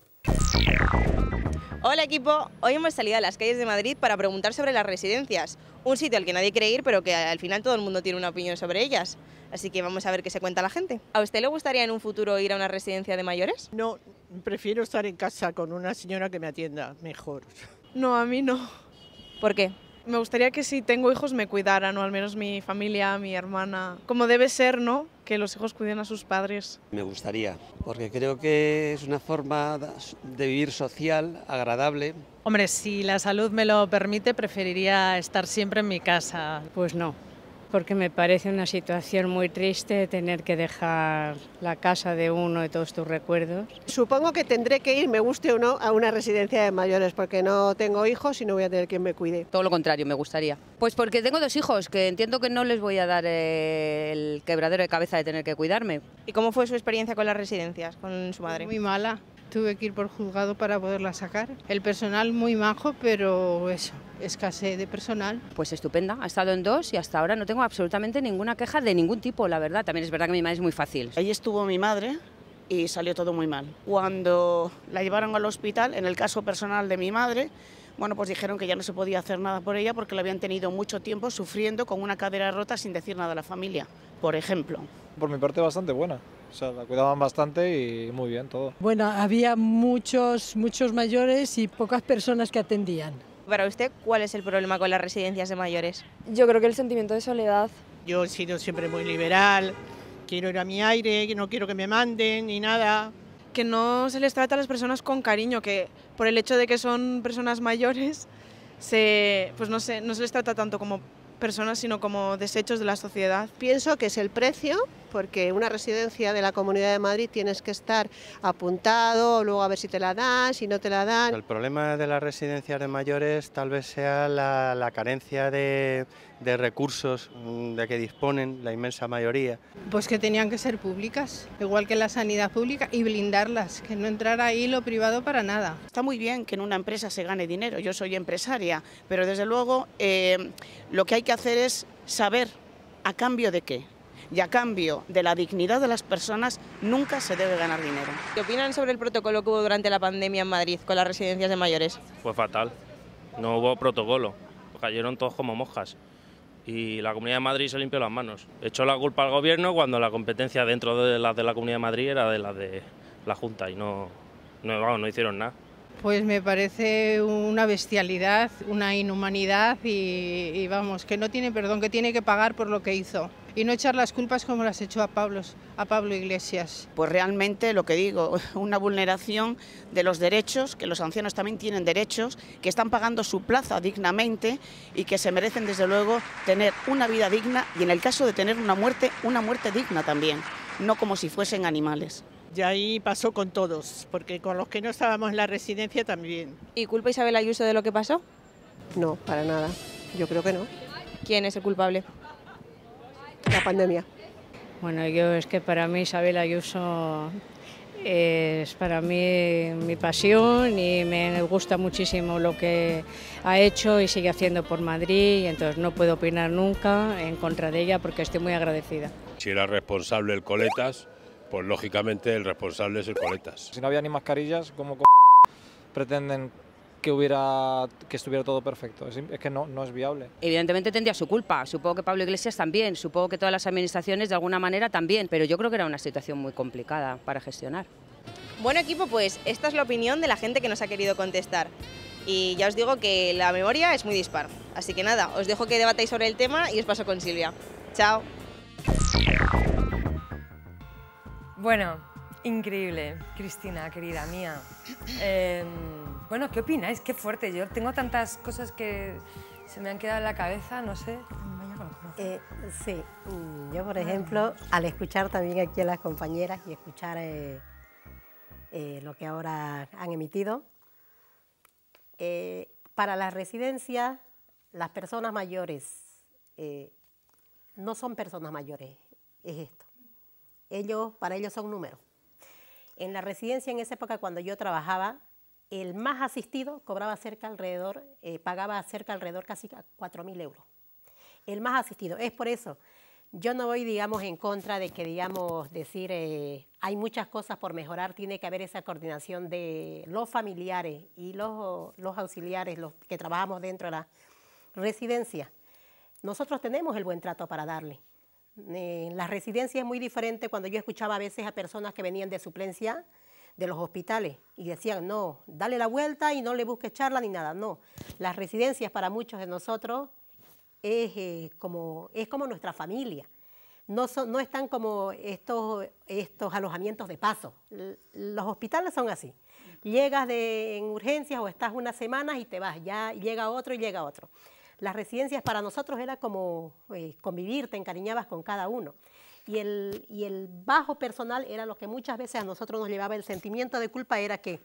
Hola equipo, hoy hemos salido a las calles de Madrid para preguntar sobre las residencias, un sitio al que nadie quiere ir pero que al final todo el mundo tiene una opinión sobre ellas. Así que vamos a ver qué se cuenta la gente. ¿A usted le gustaría en un futuro ir a una residencia de mayores? No, prefiero estar en casa con una señora que me atienda mejor. No, a mí no. ¿Por qué? Me gustaría que si tengo hijos me cuidaran, o al menos mi familia, mi hermana, como debe ser, ¿no? Que los hijos cuiden a sus padres. Me gustaría, porque creo que es una forma de vivir social, agradable. Hombre, si la salud me lo permite, preferiría estar siempre en mi casa. Pues no, porque me parece una situación muy triste tener que dejar la casa de uno de todos tus recuerdos. Supongo que tendré que ir, me guste o no, a una residencia de mayores porque no tengo hijos y no voy a tener quien me cuide. Todo lo contrario, me gustaría. Pues porque tengo dos hijos que entiendo que no les voy a dar eh, el quebradero de cabeza de tener que cuidarme. ¿Y cómo fue su experiencia con las residencias, con su madre? Muy mala tuve que ir por juzgado para poderla sacar. El personal muy majo, pero eso, escasez de personal. Pues estupenda, ha estado en dos y hasta ahora no tengo absolutamente ninguna queja de ningún tipo, la verdad. También es verdad que mi madre es muy fácil. Ahí estuvo mi madre y salió todo muy mal. Cuando la llevaron al hospital, en el caso personal de mi madre, bueno, pues dijeron que ya no se podía hacer nada por ella porque la habían tenido mucho tiempo sufriendo con una cadera rota sin decir nada a la familia, por ejemplo. Por mi parte, bastante buena. O sea, la cuidaban bastante y muy bien todo. Bueno, había muchos, muchos mayores y pocas personas que atendían. Para usted, ¿cuál es el problema con las residencias de mayores? Yo creo que el sentimiento de soledad. Yo he sido siempre muy liberal, quiero ir a mi aire, no quiero que me manden ni nada que no se les trata a las personas con cariño, que por el hecho de que son personas mayores, se, pues no se, no se les trata tanto como personas, sino como desechos de la sociedad. Pienso que es el precio, porque una residencia de la Comunidad de Madrid tienes que estar apuntado, luego a ver si te la dan, si no te la dan. El problema de las residencias de mayores tal vez sea la, carencia de recursos de que disponen la inmensa mayoría. Pues que tenían que ser públicas, igual que la sanidad pública, y blindarlas, que no entrara ahí lo privado para nada. Está muy bien que en una empresa se gane dinero, yo soy empresaria, pero desde luego eh, lo que hay que hacer es saber a cambio de qué y a cambio de la dignidad de las personas nunca se debe ganar dinero. ¿Qué opinan sobre el protocolo que hubo durante la pandemia en Madrid con las residencias de mayores? Fue fatal, no hubo protocolo, cayeron todos como moscas y la Comunidad de Madrid se limpió las manos. Echó la culpa al gobierno cuando la competencia dentro de de la Comunidad de Madrid era de las de la Junta y no, no, hicieron nada. Pues me parece una bestialidad, una inhumanidad y, y vamos, que no tiene perdón, que tiene que pagar por lo que hizo y no echar las culpas como las echó a Pablo, a Pablo Iglesias. Pues realmente lo que digo, [laughs] una vulneración de los derechos, que los ancianos también tienen derechos, que están pagando su plaza dignamente y que se merecen desde luego tener una vida digna y en el caso de tener una muerte, una muerte digna también, no como si fuesen animales. Y ahí pasó con todos, porque con los que no estábamos en la residencia también. ¿Y culpa Isabel Ayuso de lo que pasó? No, para nada. Yo creo que no. ¿Quién es el culpable? la pandemia? Bueno, yo es que para mí Isabel Ayuso es para mí mi pasión y me gusta muchísimo lo que ha hecho y sigue haciendo por Madrid y entonces no puedo opinar nunca en contra de ella porque estoy muy agradecida. Si era responsable el Coletas, pues lógicamente el responsable es el Coletas. Si no había ni mascarillas, ¿cómo pretenden que, hubiera, que estuviera todo perfecto. Es, que no, no es viable. Evidentemente tendría su culpa. Supongo que Pablo Iglesias también. Supongo que todas las administraciones de alguna manera también. Pero yo creo que era una situación muy complicada para gestionar. Bueno equipo, pues esta es la opinión de la gente que nos ha querido contestar. Y ya os digo que la memoria es muy dispar. Así que nada, os dejo que debatáis sobre el tema y os paso con Silvia. Chao. Bueno, increíble, Cristina, querida mía. Em, bueno, ¿qué opináis? Qué fuerte. Yo tengo tantas cosas que se me han quedado en la cabeza, no sé. Eh, sí, yo por ejemplo, al escuchar también aquí a las compañeras y escuchar eh, eh, lo que ahora han emitido, para las residencias, las personas mayores no son personas mayores, es esto. Ellos, para ellos son números. En la residencia en esa época cuando yo trabajaba, el más asistido cobraba cerca alrededor, eh, pagaba cerca alrededor casi 4.000 euros. El más asistido. Es por eso, yo no voy, digamos, en contra de que, digamos, decir, eh, hay muchas cosas por mejorar, tiene que haber esa coordinación de los familiares y los, auxiliares, los que trabajamos dentro de la residencia. Nosotros tenemos el buen trato para darle. En eh, la residencia es muy diferente cuando yo escuchaba a veces a personas que venían de suplencia, de los hospitales y decían, no, dale la vuelta y no le busques charla ni nada. No, las residencias para muchos de nosotros es, eh, como, es como nuestra familia. No, están como estos, estos alojamientos de paso. los hospitales son así. Llegas de, en urgencias o estás unas semanas y te vas. Ya llega otro y llega otro. Las residencias para nosotros era como eh, convivir, te encariñabas con cada uno y el, bajo personal era lo que muchas veces a nosotros nos llevaba el sentimiento de culpa, era que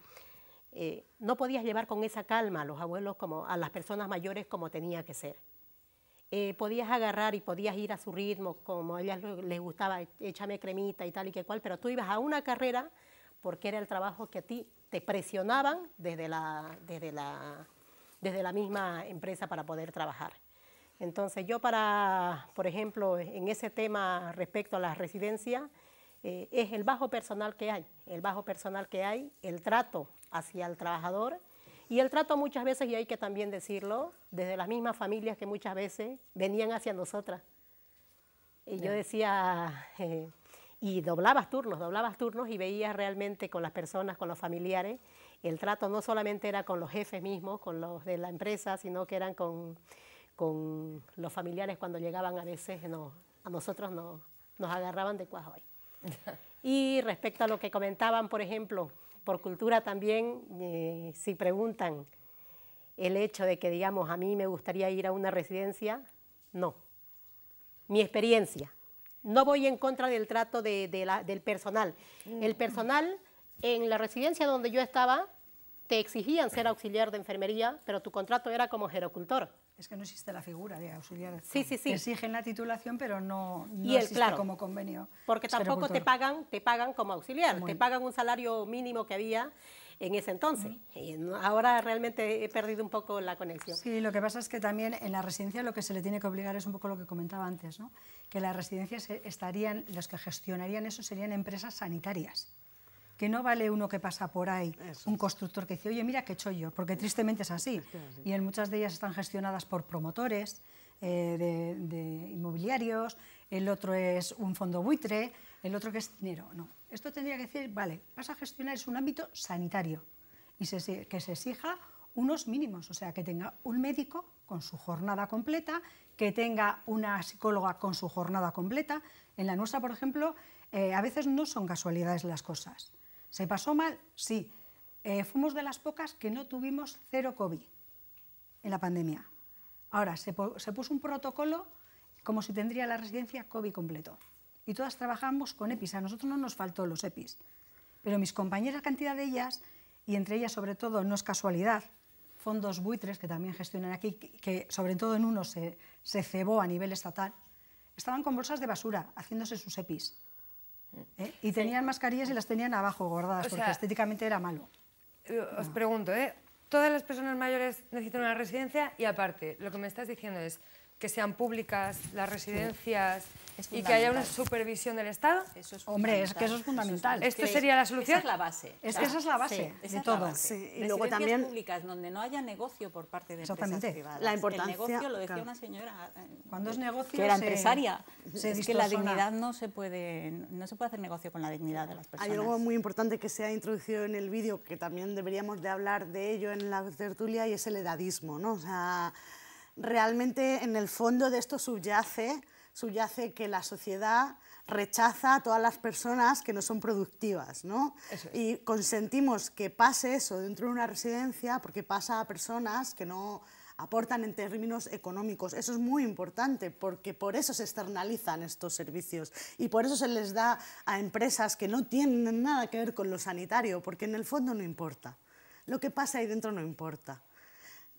eh, no podías llevar con esa calma a los abuelos como a las personas mayores como tenía que ser. Eh, podías agarrar y podías ir a su ritmo, como a ellas les gustaba, échame cremita y tal y que cual, pero tú ibas a una carrera porque era el trabajo que a ti te presionaban desde la, desde la, desde la misma empresa para poder trabajar. Entonces yo para, por ejemplo, en ese tema respecto a la residencia, eh, es el bajo personal que hay, el bajo personal que hay, el trato hacia el trabajador y el trato muchas veces, y hay que también decirlo, desde las mismas familias que muchas veces venían hacia nosotras. Y yo decía, [laughs] eh, y doblabas turnos, doblabas turnos y veías realmente con las personas, con los familiares, el trato no solamente era con los jefes mismos, con los de la empresa, sino que eran con con los familiares cuando llegaban a veces, no, a nosotros nos agarraban de cuajo ahí. [laughs] y respecto a lo que comentaban, por ejemplo, por cultura también, eh, si preguntan el hecho de que, digamos, a mí me gustaría ir a una residencia, no. Mi experiencia. No voy en contra del trato del personal. Mm. El personal en la residencia donde yo estaba, te exigían ser auxiliar de enfermería, pero tu contrato era como gerocultor. Es que no existe la figura de auxiliar. Sí, sí, sí. Exigen la titulación, pero no, y existe claro, como convenio. Porque tampoco te pagan, te pagan como auxiliar, te pagan un salario mínimo que había en ese entonces. Eh, ahora realmente he perdido un poco la conexión. Sí, lo que pasa es que también en la residencia lo que se le tiene que obligar es un poco lo que comentaba antes, ¿no? que las residencias eh, estarían, los que gestionarían eso serían empresas sanitarias que no vale uno que pasa por ahí, un constructor que dice, oye, mira qué chollo, porque tristemente es así. Y en muchas de ellas están gestionadas por promotores eh, de, inmobiliarios, el otro es un fondo buitre, el otro que es dinero. No, esto tendría que decir, vale, vas a gestionar, es un ámbito sanitario y que se exija unos mínimos, o sea, que tenga un médico con su jornada completa, que tenga una psicóloga con su jornada completa. En la nuestra, por ejemplo, eh, a veces no son casualidades las cosas. ¿Se pasó mal? Sí. Eh, fuimos de las pocas que no tuvimos cero COVID en la pandemia. Ahora, se, puso un protocolo como si tendría la residencia COVID completo. Y todas trabajamos con EPIs. A nosotros no nos faltó los EPIs. Pero mis compañeras, cantidad de ellas, y entre ellas, sobre todo, no es casualidad, fondos buitres que también gestionan aquí, que, sobre todo en uno se, se cebó a nivel estatal, estaban con bolsas de basura haciéndose sus EPIs. ¿Eh? Y tenían mascarillas y las tenían abajo gordadas, porque estéticamente era malo. Eh, os pregunto, ¿eh? Todas las personas mayores necesitan una residencia y aparte, lo que me estás diciendo es, que sean públicas las residencias y que haya una supervisión del Estado. Eso es Hombre, es que eso es fundamental. ¿Esto sería la solución? Esa es la base. Es que esa es la base de todo. Y luego también públicas donde no haya negocio por parte de empresas privadas. La importancia, negocio lo decía una señora eh, cuando es negocio que era empresaria. es que la dignidad no se puede no se puede hacer negocio con la dignidad de las personas. Hay algo muy importante que se ha introducido en el vídeo que también deberíamos de hablar de ello en la tertulia y es el edadismo, ¿no? O sea, realmente en el fondo de esto subyace, subyace que la sociedad rechaza a todas las personas que no son productivas, ¿no? Y consentimos que pase eso dentro de una residencia porque pasa a personas que no aportan en términos económicos. Eso es muy importante porque por eso se externalizan estos servicios y por eso se les da a empresas que no tienen nada que ver con lo sanitario, porque en el fondo no importa. Lo que pasa ahí dentro no importa.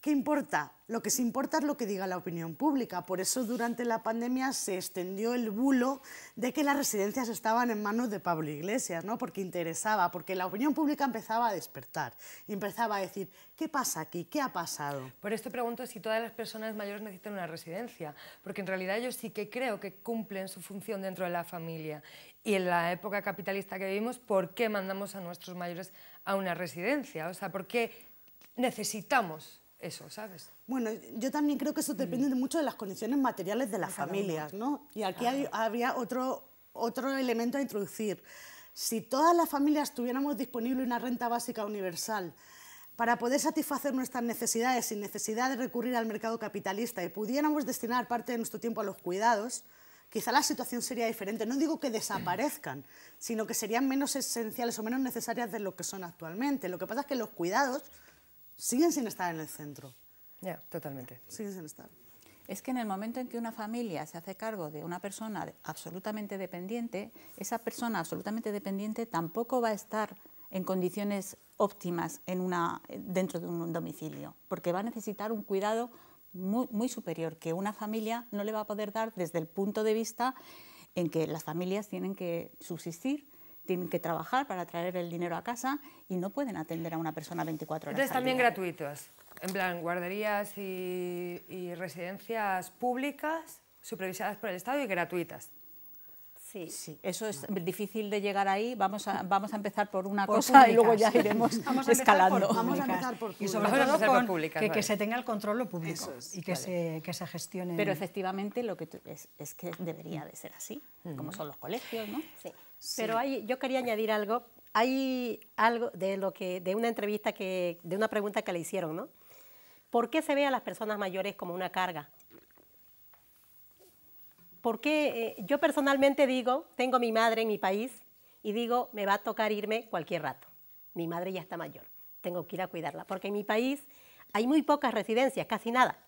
¿Qué importa? Lo que sí importa es lo que diga la opinión pública. Por eso durante la pandemia se extendió el bulo de que las residencias estaban en manos de Pablo Iglesias, ¿no? porque interesaba, porque la opinión pública empezaba a despertar y empezaba a decir, ¿qué pasa aquí? ¿Qué ha pasado? Por esto pregunto si todas las personas mayores necesitan una residencia, porque en realidad yo sí que creo que cumplen su función dentro de la familia. Y en la época capitalista que vivimos, ¿por qué mandamos a nuestros mayores a una residencia? O sea, ¿por qué necesitamos eso, ¿sabes? Bueno, yo también creo que eso mm. depende mucho de las condiciones materiales de las familias, ¿no? Y aquí había habría otro, otro elemento a introducir. Si todas las familias tuviéramos disponible una renta básica universal para poder satisfacer nuestras necesidades sin necesidad de recurrir al mercado capitalista y pudiéramos destinar parte de nuestro tiempo a los cuidados, quizá la situación sería diferente. No digo que desaparezcan, sino que serían menos esenciales o menos necesarias de lo que son actualmente. Lo que pasa es que los cuidados siguen sin estar en el centro. Ya, totalmente. Siguen sin estar. Es que en el momento en que una familia se hace cargo de una persona absolutamente dependiente, esa persona absolutamente dependiente tampoco va a estar en condiciones óptimas dentro de un domicilio, porque va a necesitar un cuidado muy, superior que una familia no le va a poder dar desde el punto de vista en que las familias tienen que subsistir, tienen que trabajar para traer el dinero a casa y no pueden atender a una persona 24 horas. Entonces al día. también gratuitos, en plan guarderías y, residencias públicas supervisadas por el Estado y gratuitas. Sí. sí, eso es difícil de llegar ahí. Vamos a, vamos a empezar por una cosa y luego ya iremos escalando. vamos a empezar por Y sobre todo que, se tenga el control lo público y que, se, que se gestione. Pero efectivamente lo que es, es que debería de ser así, como son los colegios, ¿no? Sí. Pero yo quería añadir algo. Hay algo de lo que, de una entrevista que, de una pregunta que le hicieron, ¿no? ¿Por qué se ve a las personas mayores como una carga? Porque eh, yo personalmente digo, tengo mi madre en mi país y digo, me va a tocar irme cualquier rato. Mi madre ya está mayor, tengo que ir a cuidarla, porque en mi país hay muy pocas residencias, casi nada.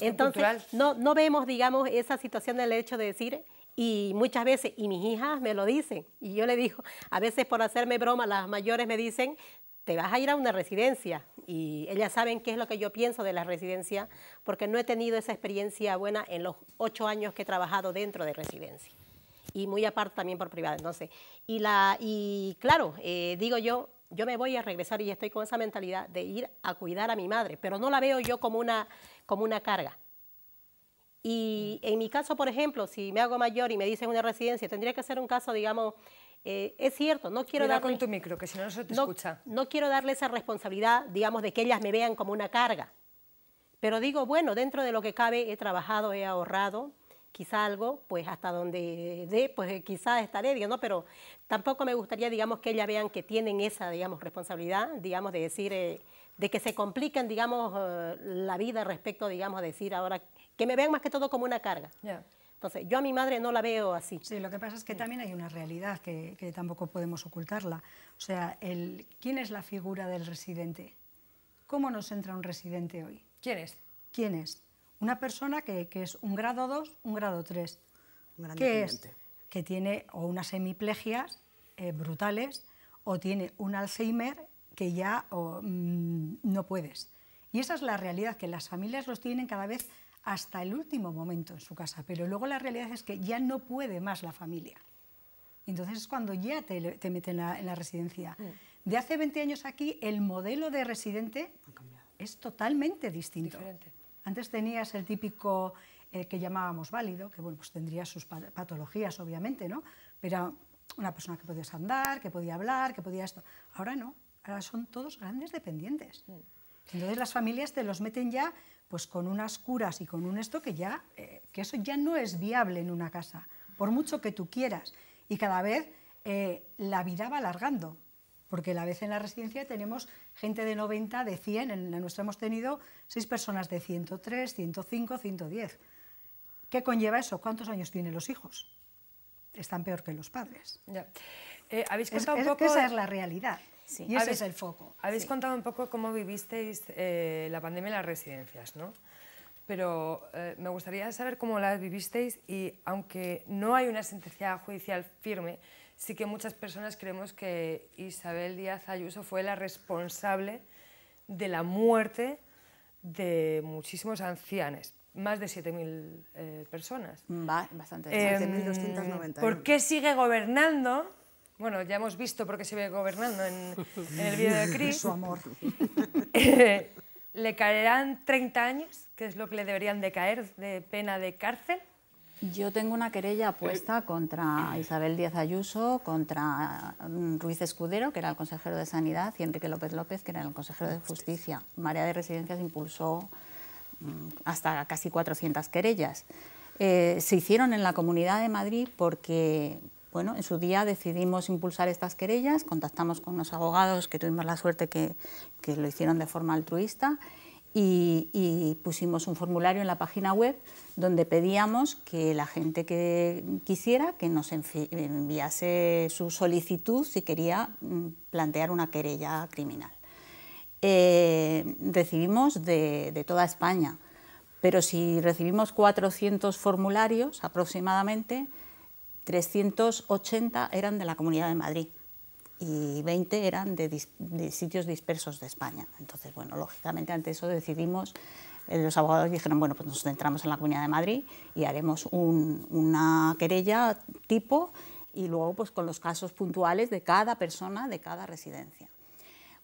Entonces, No, no vemos, digamos, esa situación del hecho de decir, y muchas veces, y mis hijas me lo dicen, y yo le digo, a veces por hacerme broma, las mayores me dicen, te vas a ir a una residencia. Y ellas saben qué es lo que yo pienso de la residencia, porque no he tenido esa experiencia buena en los ocho años que he trabajado dentro de residencia. Y muy aparte también por privada, entonces. Y, la, y claro, eh, digo yo, yo me voy a regresar y estoy con esa mentalidad de ir a cuidar a mi madre, pero no la veo yo como una, como una carga. Y en mi caso, por ejemplo, si me hago mayor y me dicen una residencia, tendría que ser un caso, digamos, eh, es cierto, no quiero dar darle... con tu micro, que si no, te escucha. No quiero darle esa responsabilidad, digamos, de que ellas me vean como una carga. Pero digo, bueno, dentro de lo que cabe he trabajado, he ahorrado, quizá algo, pues hasta donde dé, pues eh, quizá estaré, digamos, ¿no? pero tampoco me gustaría, digamos, que ellas vean que tienen esa, digamos, responsabilidad, digamos, de decir, eh, de que se compliquen, digamos, la vida respecto, digamos, a decir ahora que me vean más que todo como una carga. Entonces, yo a mi madre no la veo así. Sí, lo que pasa es que mm. también hay una realidad que, tampoco podemos ocultarla. O sea, el, ¿quién es la figura del residente? ¿Cómo nos entra un residente hoy? ¿Quién es? ¿Quién es? Una persona que, es un grado 2, un grado 3. Un es? Que tiene o unas hemiplegias eh, brutales o tiene un Alzheimer que ya mm, no puedes. Y esa es la realidad, que las familias los tienen cada vez hasta el último momento en su casa, pero luego la realidad es que ya no puede más la familia. Entonces es cuando ya te, meten en la, residencia. Mm. De hace 20 años aquí, el modelo de residente es totalmente distinto. Antes tenías el típico eh, que llamábamos válido, que bueno, pues tendría sus patologías, obviamente, ¿no? Pero una persona que podías andar, que podía hablar, que podía esto. Ahora no, ahora son todos grandes dependientes. Mm. Entonces las familias te los meten ya pues con unas curas y con un esto que ya, eh, que eso ya no es viable en una casa, por mucho que tú quieras. Y cada vez eh, la vida va alargando, porque la vez en la residencia tenemos gente de 90, de 100, en la nuestra hemos tenido seis personas de 103, 105, 110. ¿Qué conlleva eso? ¿Cuántos años tienen los hijos? Están peor que los padres. Ya. Eh, ¿habéis que esa es la realidad. Y ese habéis, es el foco. Habéis contado un poco cómo vivisteis eh, la pandemia en las residencias, ¿no? Pero eh, me gustaría saber cómo la vivisteis y aunque no hay una sentencia judicial firme, sí que muchas personas creemos que Isabel Díaz Ayuso fue la responsable de la muerte de muchísimos ancianos, más de 7.000 eh, personas. Va, bastante, 7.290. Em, ¿Por qué sigue gobernando bueno, ya hemos visto por qué se ve gobernando en, [laughs] el vídeo de Cris. Su amor. [laughs] ¿Le caerán 30 años, que es lo que le deberían de caer de pena de cárcel? Yo tengo una querella puesta eh. contra Isabel Díaz Ayuso, contra mm, Ruiz Escudero, que era el consejero de Sanidad, y Enrique López López, que era el consejero de Justicia. Marea de Residencias impulsó mm, hasta casi 400 querellas. Eh, se hicieron en la Comunidad de Madrid porque, bueno, en su día decidimos impulsar estas querellas, contactamos con unos abogados que tuvimos la suerte que, que lo hicieron de forma altruista y, pusimos un formulario en la página web donde pedíamos que la gente que quisiera que nos enviase su solicitud si quería mm, plantear una querella criminal. Eh, recibimos de, de, toda España, pero si recibimos 400 formularios aproximadamente, 380 eran de la Comunidad de Madrid y 20 eran de, sitios dispersos de España. Entonces, bueno, lógicamente ante eso decidimos, eh, los abogados dijeron, bueno, pues nos centramos en la Comunidad de Madrid y haremos una querella tipo y luego pues con los casos puntuales de cada persona, de cada residencia.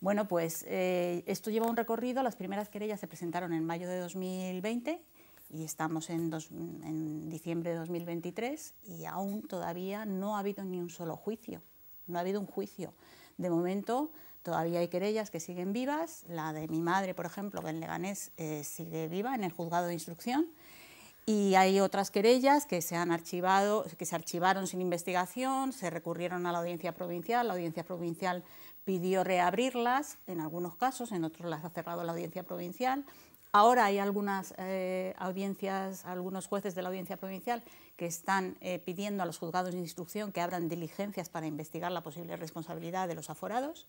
Bueno, pues eh, esto lleva un recorrido, las primeras querellas se presentaron en mayo de 2020 y estamos en, diciembre de 2023 y aún todavía no ha habido ni un solo juicio, no ha habido un juicio. De momento todavía hay querellas que siguen vivas, la de mi madre, por ejemplo, que en Leganés eh, sigue viva en el juzgado de instrucción, y hay otras querellas que se han archivado, que se archivaron sin investigación, se recurrieron a la audiencia provincial, la audiencia provincial pidió reabrirlas, en algunos casos, en otros las ha cerrado la audiencia provincial, Ahora hay algunas eh, audiencias, algunos jueces de la audiencia provincial que están eh, pidiendo a los juzgados de instrucción que abran diligencias para investigar la posible responsabilidad de los aforados.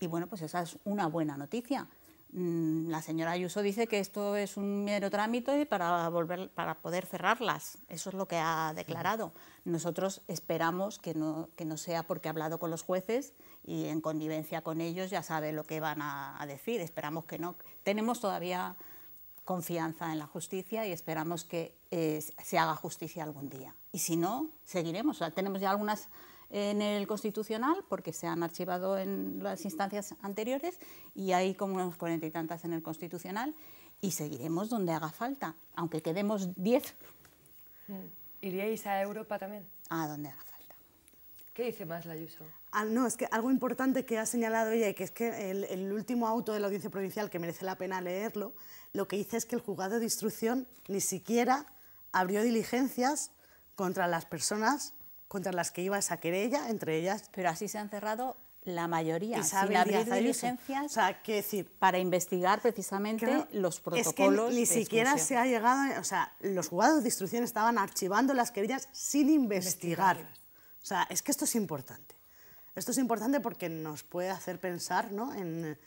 Y bueno, pues esa es una buena noticia, Mm, la señora Ayuso dice que esto es un mero trámite para, volver, para poder cerrarlas. Eso es lo que ha declarado. Nosotros esperamos que no, sea porque ha hablado con los jueces y en connivencia con ellos ya sabe lo que van a, decir. Esperamos que no. Tenemos todavía confianza en la justicia y esperamos que eh, se haga justicia algún día. Y si no, seguiremos. tenemos ya algunas en el Constitucional porque se han archivado en las instancias anteriores y hay como unos cuarenta y tantas en el Constitucional y seguiremos donde haga falta, aunque quedemos diez. Mm. ¿Iríais a Europa también? A donde haga falta. ¿Qué dice más la YUSO? Ah, no, es que algo importante que ha señalado ella y que es que el, el, último auto de la Audiencia Provincial, que merece la pena leerlo, lo que dice es que el juzgado de instrucción ni siquiera abrió diligencias contra las personas contra las que iba a querella, entre ellas. Pero así se han cerrado la mayoría, sin abrir habido diligencias para investigar precisamente los protocolos. ni siquiera se ha llegado, o sea, los jugados de instrucción estaban archivando las querellas sin investigar. O sea, es que esto es importante. Esto es importante porque nos puede hacer pensar ¿no? en,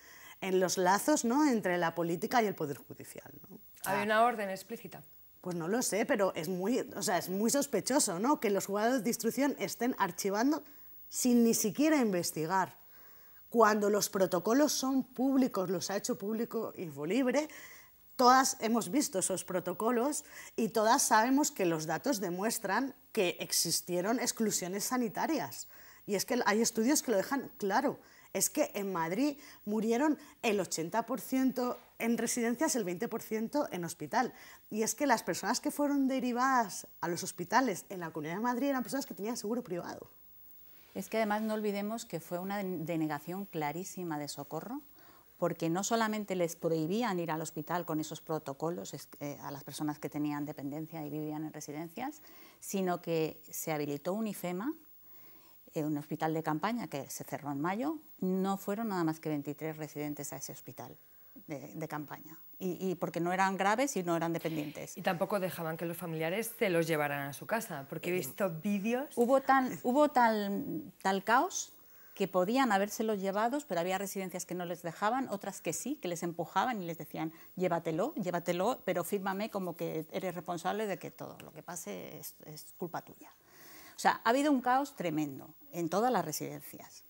en los lazos ¿no? entre la política y el poder judicial. ¿no? Hay una orden explícita. Pues no lo sé, pero es muy, o sea, es muy sospechoso, ¿no? Que los jugadores de instrucción estén archivando sin ni siquiera investigar. Cuando los protocolos son públicos, los ha hecho público Infolibre, todas hemos visto esos protocolos y todas sabemos que los datos demuestran que existieron exclusiones sanitarias. Y es que hay estudios que lo dejan claro. Es que en Madrid murieron el 80% en residencias el 20% en hospital. Y es que las personas que fueron derivadas a los hospitales en la Comunidad de Madrid eran personas que tenían seguro privado. Es que además no olvidemos que fue una denegación clarísima de socorro, porque no solamente les prohibían ir al hospital con esos protocolos este, eh, a las personas que tenían dependencia y vivían en residencias, sino que se habilitó un IFEMA, eh, un hospital de campaña que se cerró en mayo, no fueron nada más que 23 residentes a ese hospital de, campaña. Y, porque no eran graves y no eran dependientes. Y tampoco dejaban que los familiares se los llevaran a su casa, porque he eh, visto vídeos... Hubo, tan, hubo tal, tal caos que podían habérselos llevados, pero había residencias que no les dejaban, otras que sí, que les empujaban y les decían, llévatelo, llévatelo, pero fírmame como que eres responsable de que todo lo que pase es culpa tuya. O sea, ha habido un caos tremendo en todas las residencias.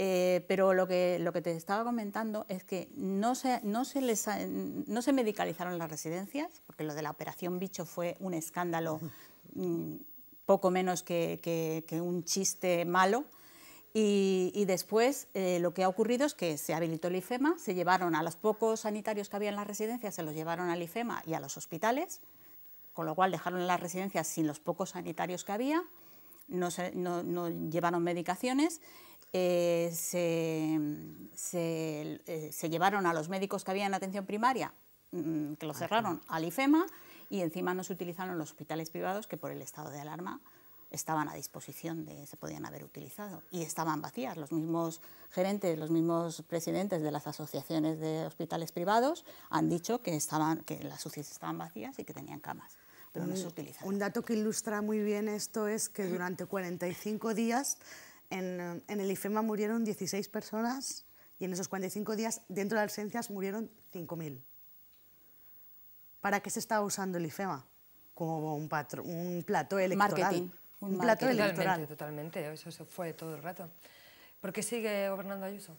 Eh, pero lo que, lo que te estaba comentando es que no se, no, se les, no se medicalizaron las residencias, porque lo de la operación bicho fue un escándalo mm, poco menos que, que, un chiste malo. Y, después eh, lo que ha ocurrido es que se habilitó el IFEMA, se llevaron a los pocos sanitarios que había en las residencias, se los llevaron al IFEMA y a los hospitales, con lo cual dejaron las residencias sin los pocos sanitarios que había, no, no, no llevaron medicaciones eh, eh, se, llevaron a los médicos que habían en atención primaria, mm, que lo cerraron, al IFEMA, y encima no se utilizaron los hospitales privados que por el estado de alarma estaban a disposición de, se podían haber utilizado y estaban vacías. Los mismos gerentes, los mismos presidentes de las asociaciones de hospitales privados han dicho que, las UCI estaban vacías y que tenían camas. Pero no se utilizaron. Un dato que ilustra muy bien esto es que durante 45 días Um, en, el IFEMA murieron 16 personas y en esos 45 días, dentro de las ausencias, murieron 5.000. ¿Para qué se está usando el IFEMA? Como un, patro, un plato electoral. Un, plato electoral. Totalmente, totalmente, eso se fue todo el rato. ¿Por qué sigue gobernando Ayuso?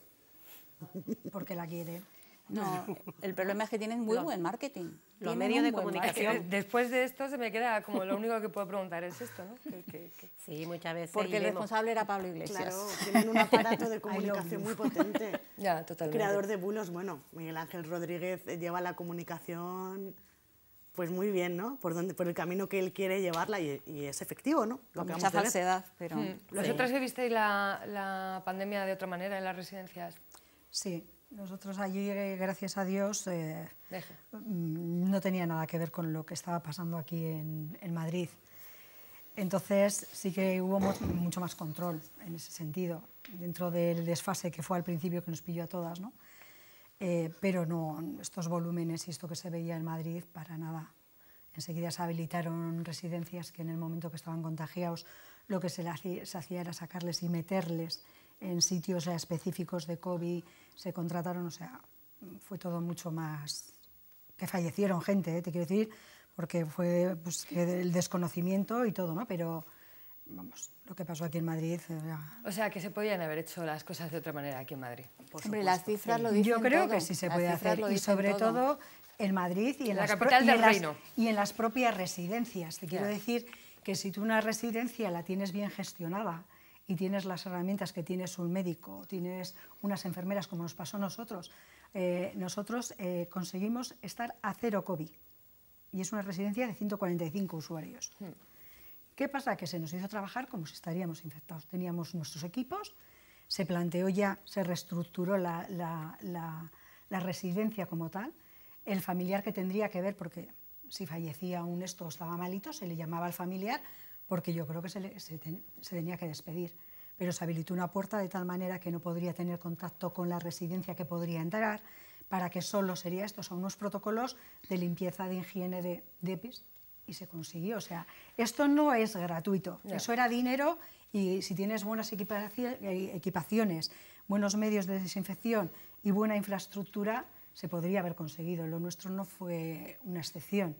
Porque la quiere. No, [laughs] el problema es que tienen muy buen marketing. Los medios de comunicación. después de esto se me queda como lo único que puedo preguntar es esto, ¿no? [laughs] sí, muchas veces. Porque el responsable era Pablo Iglesias. Claro, tienen un aparato de [laughs] comunicación muy potente. Ya, totalmente. creador de bulos, bueno, Miguel Ángel Rodríguez lleva la comunicación pues muy bien, ¿no? Por, donde, por el camino que él quiere llevarla y, es efectivo, ¿no? Mucha falsedad, pero... ¿Los mm. otros sí. vivisteis la, la pandemia de otra manera en las residencias? Sí, nosotros allí, eh, gracias a Dios, eh, mm, no tenía nada que ver con lo que estaba pasando aquí en, Madrid. Entonces sí que hubo mucho más control en ese sentido, dentro del desfase que fue al principio que nos pilló a todas, ¿no? Eh, pero no, estos volúmenes y esto que se veía en Madrid, para nada. Enseguida se habilitaron residencias que en el momento que estaban contagiados lo que se, se hacía era sacarles y meterles en sitios específicos de COVID se contrataron, o sea, fue todo mucho más... que fallecieron gente, ¿eh? te quiero decir, porque fue pues, el desconocimiento y todo, ¿no? Pero, vamos, lo que pasó aquí en Madrid... O sea, que se podían haber hecho las cosas de otra manera aquí en Madrid. Por Hombre, las cifras lo dicen Yo creo que sí se puede hacer, y sobre todo. en Madrid y en, la las capital del reino. y en las propias residencias. Te quiero decir que si tú una residencia la tienes bien gestionada, y tienes las herramientas que tienes un médico, tienes unas enfermeras como nos pasó a nosotros, eh, nosotros eh, conseguimos estar a cero COVID y es una residencia de 145 usuarios. Hmm. ¿Qué pasa? Que se nos hizo trabajar como si estaríamos infectados. Teníamos nuestros equipos, se planteó ya, se reestructuró la, residencia como tal, el familiar que tendría que ver, porque si fallecía un esto estaba malito, se le llamaba al familiar porque yo creo que se, tenía que despedir, pero se habilitó una puerta de tal manera que no podría tener contacto con la residencia que podría entrar, para que solo sería estos son unos protocolos de limpieza, de higiene, de, EPIs y se consiguió. O sea, esto no es gratuito, eso era dinero y si tienes buenas eh, equipaciones, buenos medios de desinfección y buena infraestructura, se podría haber conseguido. Lo nuestro no fue una excepción.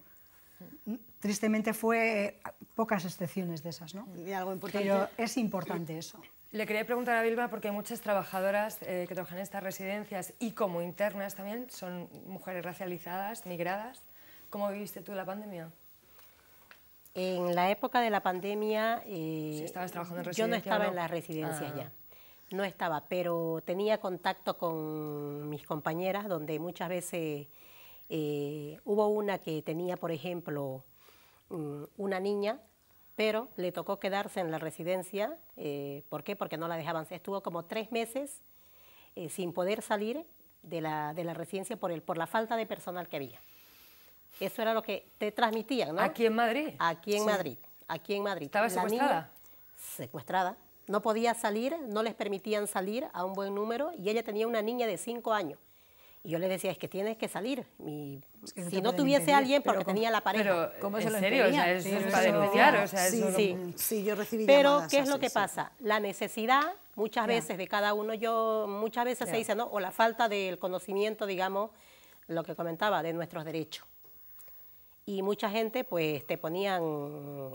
Tristemente fue eh, pocas excepciones de esas, ¿no? Y algo importante. Pero es importante eso. Le quería preguntar a Bilba porque muchas trabajadoras eh, que trabajan en estas residencias y como internas también son mujeres racializadas, migradas. ¿Cómo viviste tú la pandemia? En la época de la pandemia, eh, estabas trabajando en yo no estaba en la residencia ah. ya. No estaba, pero tenía contacto con mis compañeras donde muchas veces eh, hubo una que tenía, por ejemplo, mm, una niña, pero le tocó quedarse en la residencia. Eh, ¿Por qué? Porque no la dejaban. Estuvo como tres meses eh, sin poder salir de la, residencia por, la falta de personal que había. Eso era lo que te transmitían, ¿no? ¿Aquí en Madrid? Aquí en Madrid, aquí en Madrid. ¿Estaba secuestrada? secuestrada. No podía salir, no les permitían salir a un buen número y ella tenía una niña de cinco años y yo le decía, es que tienes que salir. si no tuviese alguien, porque tenía la pareja. Pero, ¿cómo ¿en se lo serio? es para denunciar. sí, Pero, ¿qué es lo que pasa? La necesidad, muchas veces, de cada uno, yo muchas veces se dice, ¿no? O la falta del conocimiento, digamos, lo que comentaba, de nuestros derechos. Y mucha gente, pues, te ponían,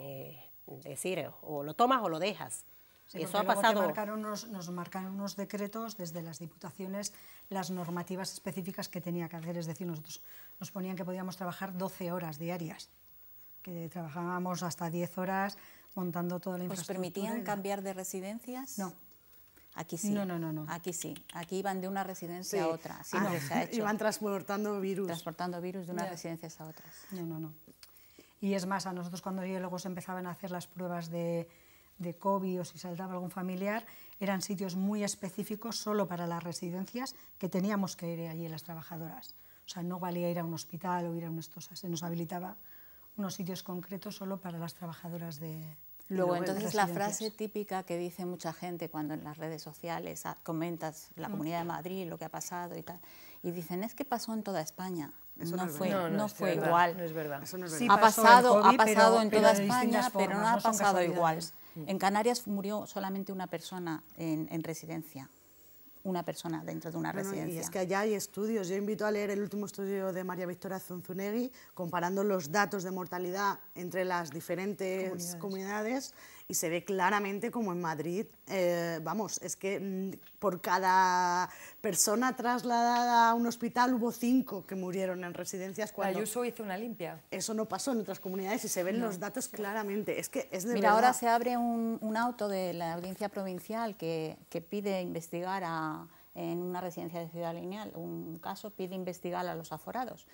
eh, decir, o lo tomas o lo dejas. Eso ha pasado. Marcaron nos marcaron unos decretos desde las diputaciones, las normativas específicas que tenía que hacer. Es decir, nosotros nos ponían que podíamos trabajar 12 horas diarias, que trabajábamos hasta 10 horas montando toda la infraestructura. permitían cambiar de residencias? No. Aquí sí. No, no, no, no. Aquí sí. Aquí iban de una residencia a otra. Sí, ah, ha [laughs] hecho. Iban transportando virus. Transportando virus de unas residencias a otras. No, no, no. Y es más, a nosotros cuando luego se empezaban a hacer las pruebas de de COVID o si saltaba algún familiar, eran sitios muy específicos solo para las residencias que teníamos que ir allí las trabajadoras. O sea, no valía ir a un hospital o ir a un estosa, se nos habilitaba unos sitios concretos solo para las trabajadoras de... Luego, entonces la frase típica que dice mucha gente cuando en las redes sociales ah, comentas la Comunidad de Madrid, lo que ha pasado y tal, y dicen, es que pasó en toda España. no, fue, no, fue igual. No es verdad. ha pasado, ha pasado en toda España, pero no ha pasado igual. Mm. En Canarias murió solamente una persona en, residencia una persona dentro de una residencia. Y es que allá hay estudios. Yo invito a leer el último estudio de María Victoria Zunzunegui comparando los datos de mortalidad entre las diferentes comunidades y se ve claramente como en Madrid, eh, vamos, es que mm, por cada persona trasladada a un hospital hubo cinco que murieron en residencias ah, cuando... Ayuso hizo una limpia. Eso no pasó en otras comunidades y se ven los datos claramente. Es que es de Mira, ahora se abre un, un, auto de la audiencia provincial que, que pide investigar a, en una residencia de Ciudad Lineal, un caso pide investigar a los aforados.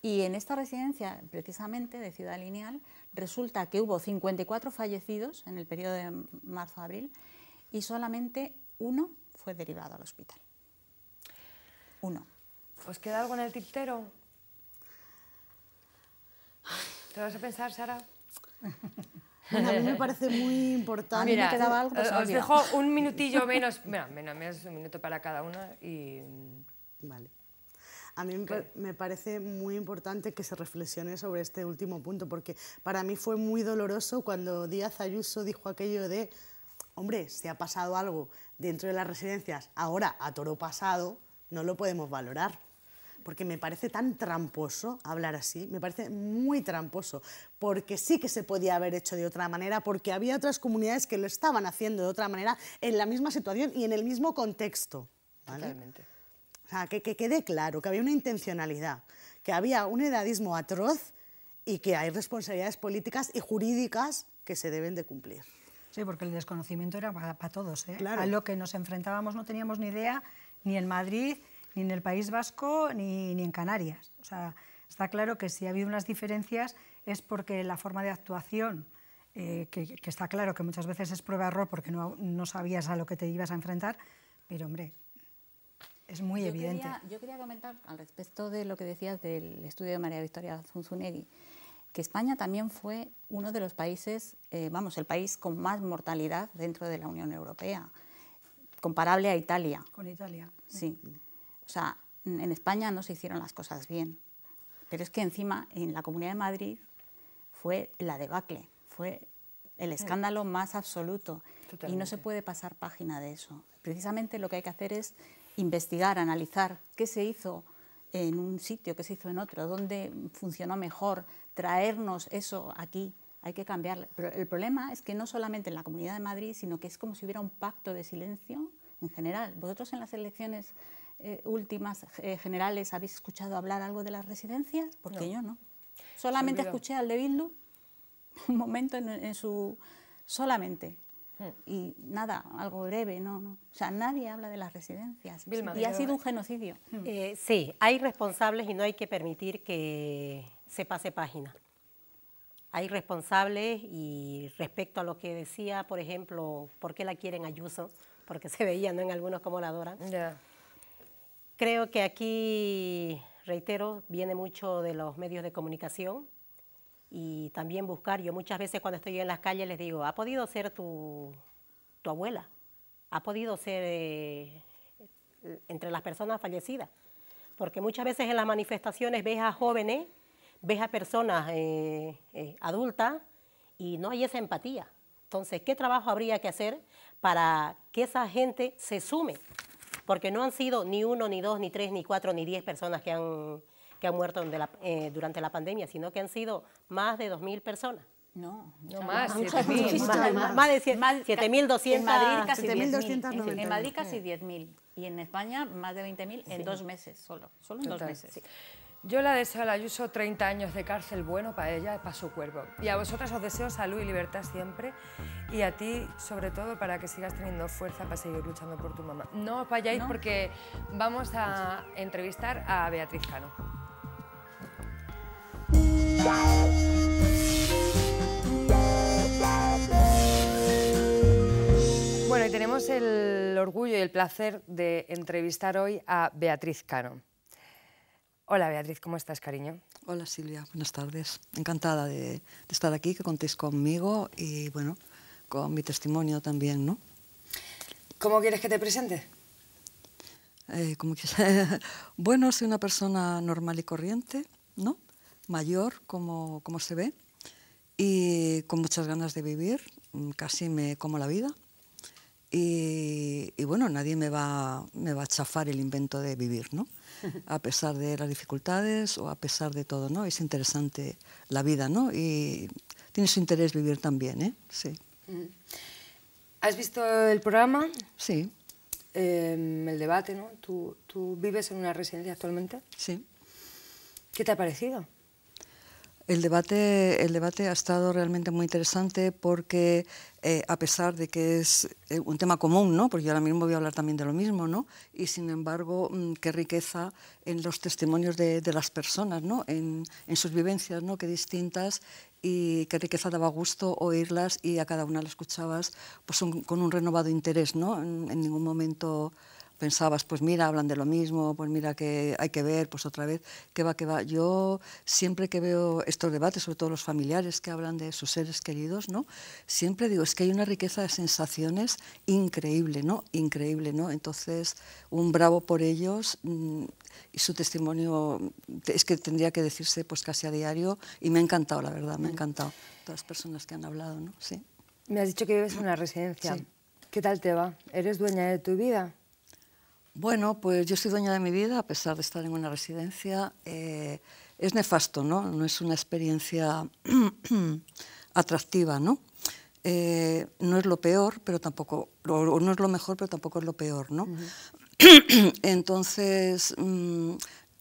Y en esta residencia, precisamente de Ciudad Lineal, resulta que hubo 54 fallecidos en el periodo de marzo-abril y solamente uno fue derivado al hospital. Uno. ¿Os pues queda algo en el tintero? ¿Te vas a pensar, Sara? [laughs] a mí me parece muy importante. Pues os dejo un [laughs] minutillo menos, mira, menos, menos un minuto para cada uno y... Vale. A mí pues me parece muy importante que se reflexione sobre este último punto, porque para mí fue muy doloroso cuando Díaz Ayuso dijo aquello de, hombre, si ha pasado algo dentro de las residencias, ahora a toro pasado, no lo podemos valorar. Porque me parece tan tramposo hablar así, me parece muy tramposo, porque sí que se podía haber hecho de otra manera, porque había otras comunidades que lo estaban haciendo de otra manera, en la misma situación y en el mismo contexto. O sea, que, quede claro que había una intencionalidad, que había un edadismo atroz y que hay responsabilidades políticas y jurídicas que se deben de cumplir. Sí, porque el desconocimiento era para, todos. ¿eh? A lo que nos enfrentábamos no teníamos ni idea, ni en Madrid, ni en el País Vasco, ni, ni en Canarias. O sea, está claro que si ha habido unas diferencias es porque la forma de actuación, eh, que, está claro que muchas veces es prueba-error porque no, no sabías a lo que te ibas a enfrentar, pero hombre, es muy evidente. yo quería comentar al respecto de lo que decías del estudio de María Victoria Zunzunegui, que España también fue uno de los países, eh, vamos, el país con más mortalidad dentro de la Unión Europea, comparable a Italia. Con Italia. Sí. O sea, en España no se hicieron las cosas bien. Pero es que encima en la Comunidad de Madrid fue la debacle, fue el escándalo más absoluto. Y no se puede pasar página de eso. Precisamente lo que hay que hacer es investigar, analizar qué se hizo en un sitio, qué se hizo en otro, dónde funcionó mejor, traernos eso aquí. Hay que cambiarlo. Pero el problema es que no solamente en la Comunidad de Madrid, sino que es como si hubiera un pacto de silencio en general. ¿Vosotros en las elecciones eh, últimas eh, generales habéis escuchado hablar algo de las residencias? Porque yo no. Solamente escuché al de Bildu [laughs] un momento en su... Solamente. Y nada, algo breve, no, O sea, nadie habla de las residencias. y ha sido un genocidio. Hmm. Eh, sí, hay responsables y no hay que permitir que se pase página. Hay responsables y respecto a lo que decía, por ejemplo, ¿por qué la quieren Ayuso? Porque se veía en algunos como la adoran. Creo que aquí, reitero, viene mucho de los medios de comunicación, y también buscar. Yo muchas veces cuando estoy en las calles les digo, ¿ha podido ser tu, abuela? ¿Ha podido ser eh, entre las personas fallecidas? Porque muchas veces en las manifestaciones ves a jóvenes, ves a personas eh, eh, adultas y no hay esa empatía. Entonces, ¿qué trabajo habría que hacer para que esa gente se sume? Porque no han sido ni uno, ni dos, ni tres, ni cuatro, ni diez personas que han que han muerto la, eh, durante la pandemia, sino que han sido más de 2.000 personas. No, no más, más, de 7.200. En Madrid casi 10.000. En Madrid casi 10.000. Y en España más de 20.000 en dos meses, solo, solo en dos meses. Yo la deseo la Ayuso 30 años de cárcel bueno para ella y para su cuerpo. Y a vosotras os deseo salud y libertad siempre. Y a ti, sobre todo, para que sigas teniendo fuerza para seguir luchando por tu mamá. No os vayáis porque vamos a entrevistar a Beatriz Cano. Bueno, y tenemos el orgullo y el placer de entrevistar hoy a Beatriz Cano. Hola Beatriz, ¿cómo estás, cariño? Hola Silvia, buenas tardes. Encantada de, estar aquí, que contéis conmigo y bueno, con mi testimonio también, ¿no? ¿Cómo quieres que te presente? Eh, como [laughs] bueno, soy una persona normal y corriente, ¿no? Mayor, como, como se ve, y con muchas ganas de vivir, casi me como la vida. Y, bueno, nadie me va, me va a chafar el invento de vivir, ¿no? [laughs] A pesar de las dificultades o a pesar de todo, ¿no? Es interesante la vida, ¿no? Y tiene su interés vivir también, ¿eh? Sí. Mm. ¿Has visto el programa? Sí. Em, el debate, ¿no? ¿Tú vives en una residencia actualmente? Sí. ¿Qué te ha parecido? El debate, el debate ha estado realmente muy interesante porque, eh, a pesar de que es eh, un tema común, ¿no? porque yo ahora mismo voy a hablar también de lo mismo, ¿no? y sin embargo, mm, qué riqueza en los testimonios de, las personas, ¿no? en, sus vivencias, ¿no? qué distintas y qué riqueza daba gusto oírlas y a cada una las escuchabas pues con un renovado interés, ¿no? en, en ningún momento pensabas, pues mira, hablan de lo mismo, pues mira que hay que ver, pues otra vez, qué va, qué va. Yo siempre que veo estos debates, sobre todo los familiares que hablan de sus seres queridos, ¿no? Siempre digo, es que hay una riqueza de sensaciones increíble, ¿no? Increíble, ¿no? Entonces, un bravo por ellos mm, y su testimonio es que tendría que decirse pues casi a diario y me ha encantado, la verdad, me ha mm. encantado. Todas las personas que han hablado, ¿no? Sí. Me has dicho que vives en una residencia. ¿Qué tal te va? ¿Eres dueña de tu vida? Bueno, pues yo soy dueña de mi vida, a pesar de estar en una residencia. Eh, es nefasto, ¿no? No es una experiencia [clears throat] atractiva, ¿no? Eh, no es lo peor, pero tampoco, o no es lo mejor, pero tampoco es lo peor, ¿no? [clears throat] Entonces, mm,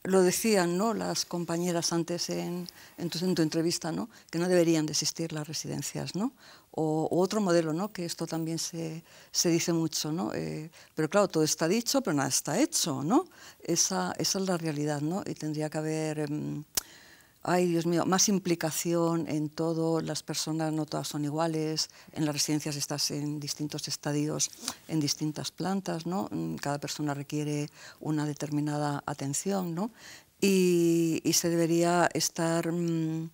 lo decían ¿no? las compañeras antes en, en, tu, entrevista, ¿no? que no deberían desistir las residencias, ¿no? o, otro modelo, ¿no? que esto también se, dice mucho. ¿no? Eh, pero claro, todo está dicho, pero nada está hecho. ¿no? Esa, es la realidad ¿no? y tendría que haber... Em, ay Dios mío, más implicación en todo, las personas no todas son iguales, en las residencias estás en distintos estadios, en distintas plantas, ¿no? Mm, cada persona requiere una determinada atención, ¿no? Y, se debería estar... Mm,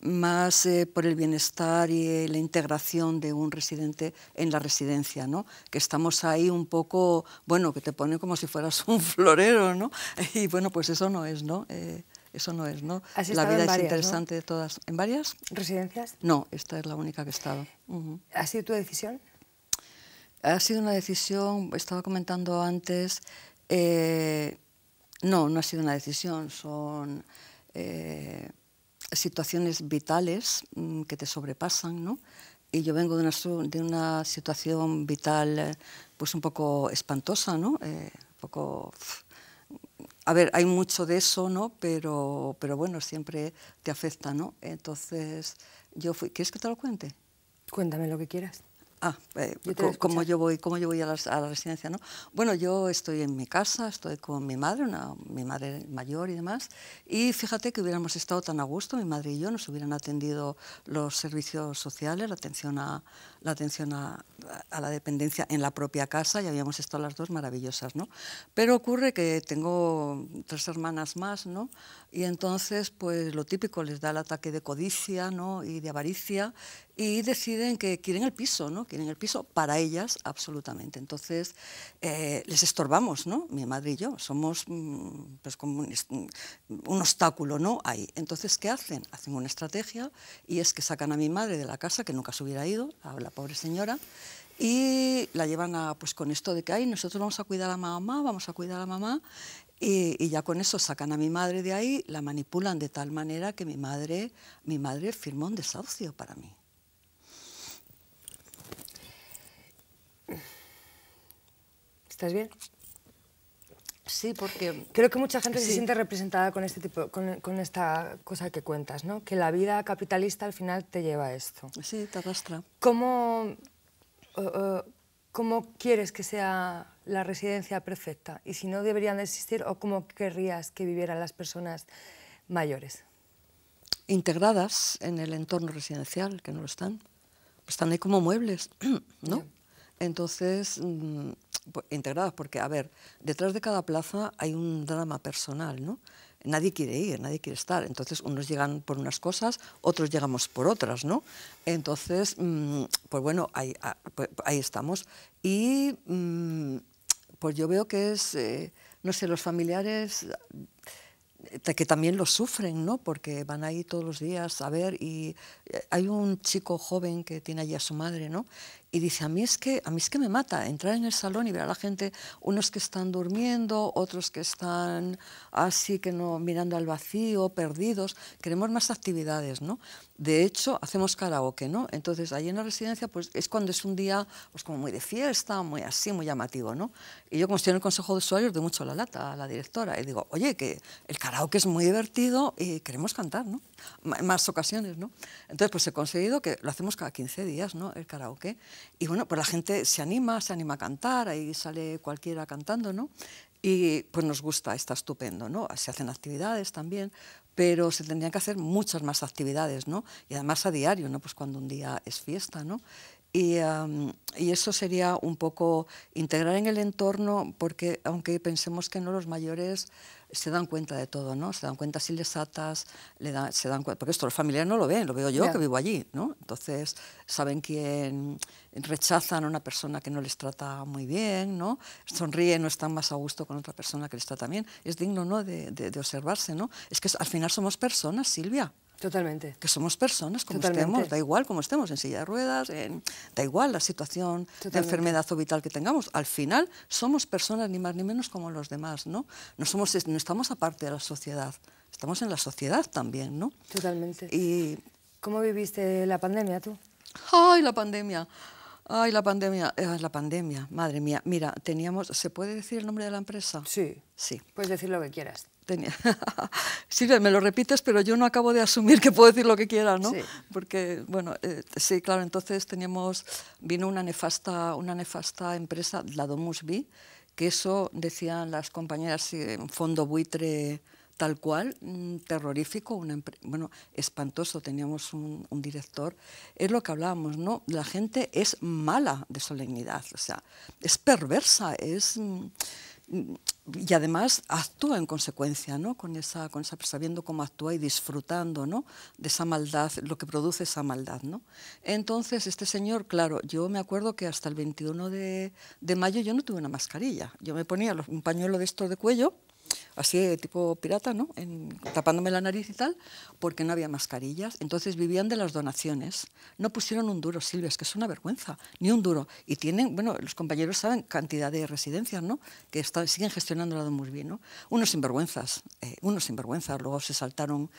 más eh, por el bienestar y eh, la integración de un residente en la residencia, ¿no? Que estamos ahí un poco, bueno, que te pone como si fueras un [laughs] florero, ¿no? Y bueno, pues eso no es, ¿no? Eh, eso no es, ¿no? la vida es interesante de todas. ¿En varias? ¿Residencias? No, esta es la única que he estado. ¿Ha sido tu decisión? Ha sido una decisión, estaba comentando antes, no, no ha sido una decisión, son... Eh, situaciones vitales mm, que te sobrepasan, ¿no? Y yo vengo de una, de una situación vital eh, pues un poco espantosa, ¿no? Eh, un poco... A ver, hay mucho de eso, ¿no? Pero, pero bueno, siempre te afecta, ¿no? Entonces, yo fui... ¿Quieres que te lo cuente? Cuéntame lo que quieras. Ah, eh, yo cómo yo voy, cómo yo voy a, la, residencia, ¿no? Bueno, yo estoy en mi casa, estoy con mi madre, mi madre mayor y demás, y fíjate que hubiéramos estado tan a gusto, mi madre y yo, nos hubieran atendido los servicios sociales, la atención a la, atención la dependencia en la propia casa, y habíamos estado las dos maravillosas, ¿no? Pero ocurre que tengo tres hermanas más, ¿no? Y entonces, pues lo típico, les da el ataque de codicia, ¿no? Y de avaricia, y deciden que quieren el piso, ¿no? Quieren el piso para ellas absolutamente. Entonces eh, les estorbamos, ¿no? Mi madre y yo somos mm, pues, como mm, un, obstáculo, ¿no? Ahí. Entonces qué hacen? Hacen una estrategia y es que sacan a mi madre de la casa que nunca se hubiera ido, la pobre señora. Y la llevan a, pues con esto de que, ahí nosotros vamos a cuidar a mamá, vamos a cuidar a mamá, y, y, ya con eso sacan a mi madre de ahí, la manipulan de tal manera que mi madre, mi madre firmó un desahucio para mí. ¿Estás bien? Sí, porque creo que mucha gente se siente representada con este tipo, con, esta cosa que cuentas, ¿no? Que la vida capitalista al final te lleva a esto. Sí, te arrastra. ¿Cómo, ¿Cómo quieres que sea la residencia perfecta? Y si no deberían de existir, ¿o cómo querrías que vivieran las personas mayores? Integradas en el entorno residencial, que no lo están. Están ahí como muebles, [clears throat] ¿no? Entonces mm, integradas, porque, a ver, detrás de cada plaza hay un drama personal, ¿no? Nadie quiere ir, nadie quiere estar. Entonces, unos llegan por unas cosas, otros llegamos por otras, ¿no? Entonces, mm, pues bueno, ahí, ah, pues, ahí estamos. Y mm, pues yo veo que es, eh, no sé, los familiares eh, que también lo sufren, ¿no? Porque van ahí todos los días a ver y eh, hay un chico joven que tiene allí a su madre, ¿no? y dice, a mí, es que, a mí es que me mata entrar en el salón y ver a la gente, unos que están durmiendo, otros que están así, que no, mirando al vacío, perdidos. Queremos más actividades, ¿no? De hecho, hacemos karaoke, ¿no? Entonces, ahí en la residencia pues, es cuando es un día pues, como muy de fiesta, muy así, muy llamativo, ¿no? Y yo, como estoy en el consejo de usuarios, doy mucho la lata a la directora y digo, oye, que el karaoke es muy divertido y queremos cantar, ¿no? más ocasiones, ¿no? Entonces, pues he conseguido que lo hacemos cada 15 días, ¿no? El karaoke. Y bueno, pues la gente se anima, se anima a cantar, ahí sale cualquiera cantando, ¿no? Y pues nos gusta, está estupendo, ¿no? Se hacen actividades también, pero se tendrían que hacer muchas más actividades, ¿no? Y además a diario, ¿no? Pues cuando un día es fiesta, ¿no? Y, y, eso sería un poco integrar en el entorno, porque aunque pensemos que no los mayores se dan cuenta de todo, ¿no? Se dan cuenta si les atas, se dan cuenta, porque esto los familiares no lo ven, lo veo yo que vivo allí, ¿no? Entonces saben quién rechazan a una persona que no les trata muy bien, ¿no? Sonríe, no están más a gusto con otra persona que les trata bien. Es digno, ¿no? de observarse, ¿no? Es que al final somos personas, Silvia. Totalmente. Que somos personas como estemos, da igual como estemos, en silla de ruedas, en, da igual la situación de enfermedad o vital que tengamos. Al final somos personas ni más ni menos como los demás, ¿no? No, somos, no estamos aparte de la sociedad, estamos en la sociedad también, ¿no? Totalmente. Y, ¿Cómo viviste la pandemia tú? ¡Ay, la pandemia! Ay, la pandemia, Es eh, la pandemia, madre mía. Mira, teníamos, ¿se puede decir el nombre de la empresa? Sí. Sí. Puedes decir lo que quieras. [laughs] Sí, Silvia, me lo repites, pero yo no acabo de asumir que puedo decir lo que quiera, ¿no? Porque, bueno, eh, sí, claro, entonces teníamos, vino una nefasta, una nefasta empresa, la Domusby, que eso decían las compañeras, en fondo buitre tal cual, mm, terrorífico, una, bueno, espantoso, teníamos un, un, director, es lo que hablábamos, ¿no? La gente es mala de solemnidad, o sea, es perversa, es... Mm, y además actúa en consecuencia, ¿no? Con esa, con esa, sabiendo cómo actúa y disfrutando, ¿no? De esa maldad, lo que produce esa maldad, ¿no? Entonces, este señor, claro, yo me acuerdo que hasta el 21 de, de mayo yo no tuve una mascarilla. Yo me ponía un pañuelo de estos de cuello, así tipo pirata, ¿no? tapándome la nariz y tal, porque no había mascarillas. Entonces vivían de las donaciones. No pusieron un duro, Silvia, es que es una vergüenza, ni un duro. Y tienen, bueno, los compañeros saben cantidad de residencias, ¿no? Que siguen gestionando muy bien, ¿no? Unos sinvergüenzas, eh, unos sinvergüenzas. Luego se saltaron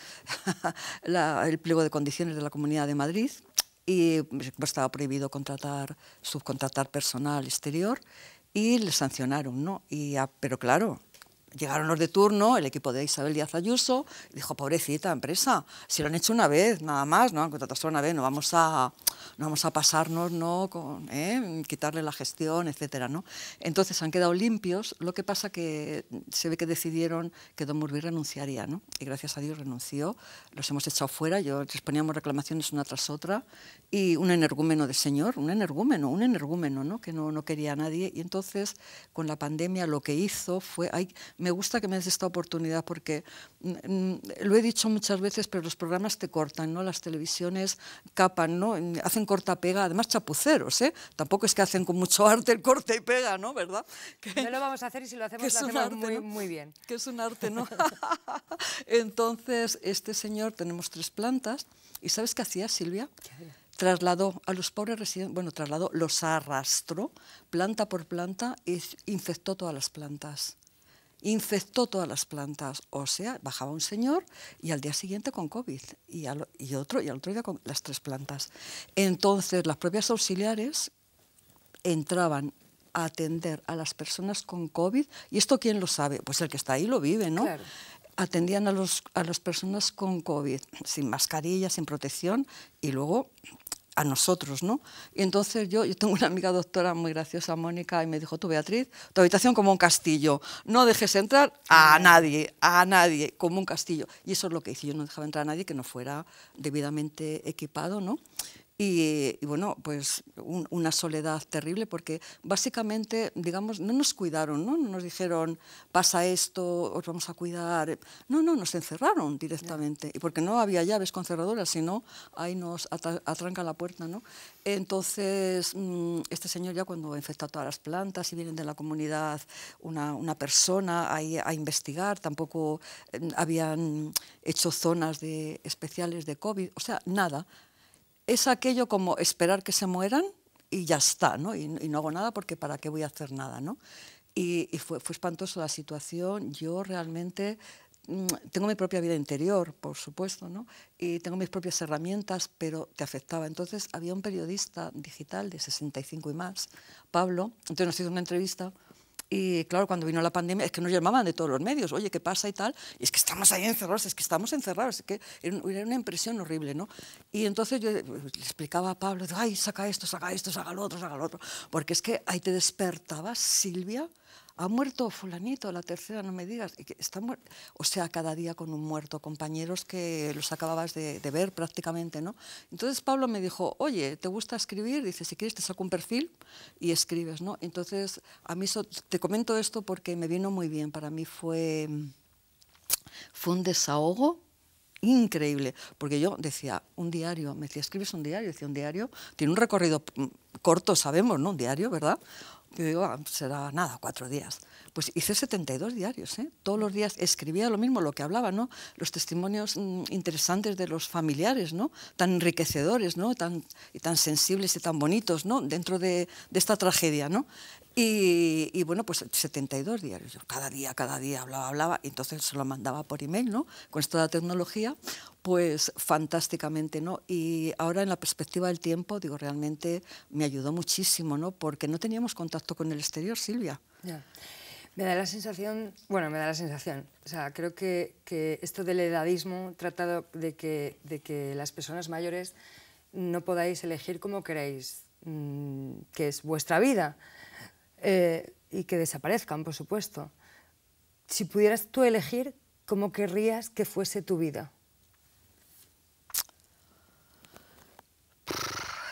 [laughs] el pliego de condiciones de la Comunidad de Madrid y pues, estaba prohibido contratar, subcontratar personal exterior y le sancionaron, ¿no? Y, pero claro, Llegaron los de turno, el equipo de Isabel Díaz Ayuso, y dijo, pobrecita empresa, si lo han hecho una vez, nada más, ¿no? Han una vez, no vamos a, vamos a pasarnos, ¿no? ¿eh? Quitarle la gestión, etc. ¿no? Entonces han quedado limpios, lo que pasa que se ve que decidieron que Don Murby renunciaría, ¿no? Y gracias a Dios renunció, los hemos echado fuera, yo les poníamos reclamaciones una tras otra, y un energúmeno de señor, un energúmeno, un energúmeno, ¿no? Que no, no quería nadie, y entonces con la pandemia lo que hizo fue... Hay, me gusta que me des esta oportunidad porque mm, mm, lo he dicho muchas veces, pero los programas te cortan, ¿no? Las televisiones capan, ¿no? Hacen corta pega, además chapuceros, ¿eh? Tampoco es que hacen con mucho arte el corte y pega, ¿no? ¿Verdad? [laughs] no lo vamos a hacer y si lo hacemos, lo hacemos muy, bien. Que es un arte, ¿no? [laughs] Entonces, este señor, tenemos tres plantas, ¿y sabes qué hacía Silvia? trasladó a los pobres residentes, bueno, trasladó, los arrastró planta por planta e infectó todas las plantas infectó todas las plantas o sea, bajaba un señor y al día siguiente con COVID y, al, otro y al otro día con las tres plantas. Entonces las propias auxiliares entraban a atender a las personas con COVID y esto quién lo sabe, pues el que está ahí lo vive, ¿no? Atendían a, los, a las personas con COVID sin mascarilla, sin protección y luego a nosotros, ¿no? Y entonces yo, yo tengo una amiga doctora muy graciosa, Mónica, y me dijo, tú Beatriz, tu habitación como un castillo, no dejes entrar a ah. nadie, a nadie, como un castillo. Y eso es lo que hice, yo no dejaba entrar a nadie que no fuera debidamente equipado, ¿no? Y, bueno, pues una soledad terrible porque básicamente, digamos, no nos cuidaron, ¿no? No nos dijeron, pasa esto, os vamos a cuidar. No, no, nos encerraron directamente. Y porque no había llaves con cerraduras, sino ahí nos atranca la puerta. ¿no? Entonces, mm, este señor ya cuando infecta todas las plantas y vienen de la comunidad una, una persona ahí a investigar, tampoco eh, habían hecho zonas de, especiales de COVID, o sea, nada es aquello como esperar que se mueran y ya está, ¿no? Y, no hago nada porque ¿para qué voy a hacer nada, ¿no? Y, fue, fue espantoso la situación. Yo realmente mm, tengo mi propia vida interior, por supuesto, ¿no? y tengo mis propias herramientas, pero te afectaba. Entonces había un periodista digital de 65 y más, Pablo, entonces nos hizo una entrevista y claro, cuando vino la pandemia, es que nos llamaban de todos los medios, oye, ¿qué pasa y tal? Y es que estamos ahí encerrados, es que estamos encerrados, es que era una impresión horrible, ¿no? Y entonces yo eh, pues, le explicaba a Pablo, ay, saca esto, saca esto, saca lo otro, saca lo otro, porque es que ahí te despertaba Silvia ha muerto fulanito, la tercera, no me digas, está o sea, cada día con un muerto, compañeros que los acababas de, ver prácticamente, ¿no? Entonces Pablo me dijo, oye, ¿te gusta escribir? Dice, si quieres te saco un perfil y escribes, ¿no? Entonces, a mí te comento esto porque me vino muy bien, para mí fue, fue un desahogo increíble, porque yo decía, un diario, me decía, escribes un diario, decía, un diario, tiene un recorrido mm, corto, sabemos, ¿no? Un diario, ¿verdad? Yo digo, ah, pues será nada, cuatro días. Pues hice 72 diarios, ¿eh? todos los días escribía lo mismo, lo que hablaba, ¿no? los testimonios mm, interesantes de los familiares, ¿no? tan enriquecedores ¿no? tan, y tan sensibles y tan bonitos ¿no? dentro de, de esta tragedia. ¿no? Y, bueno, pues 72 diarios. Yo cada día, cada día hablaba, hablaba, y entonces se lo mandaba por email, ¿no? Con toda tecnología, pues fantásticamente, ¿no? Y ahora en la perspectiva del tiempo, digo, realmente me ayudó muchísimo, ¿no? Porque no teníamos contacto con el exterior, Silvia. Me da la sensación, bueno, me da la sensación, o sea, creo que, esto del edadismo trata de que, las personas mayores no podáis elegir como queréis, mm, que es vuestra vida eh, y que desaparezcan, por supuesto. Si pudieras tú elegir, ¿cómo querrías que fuese tu vida?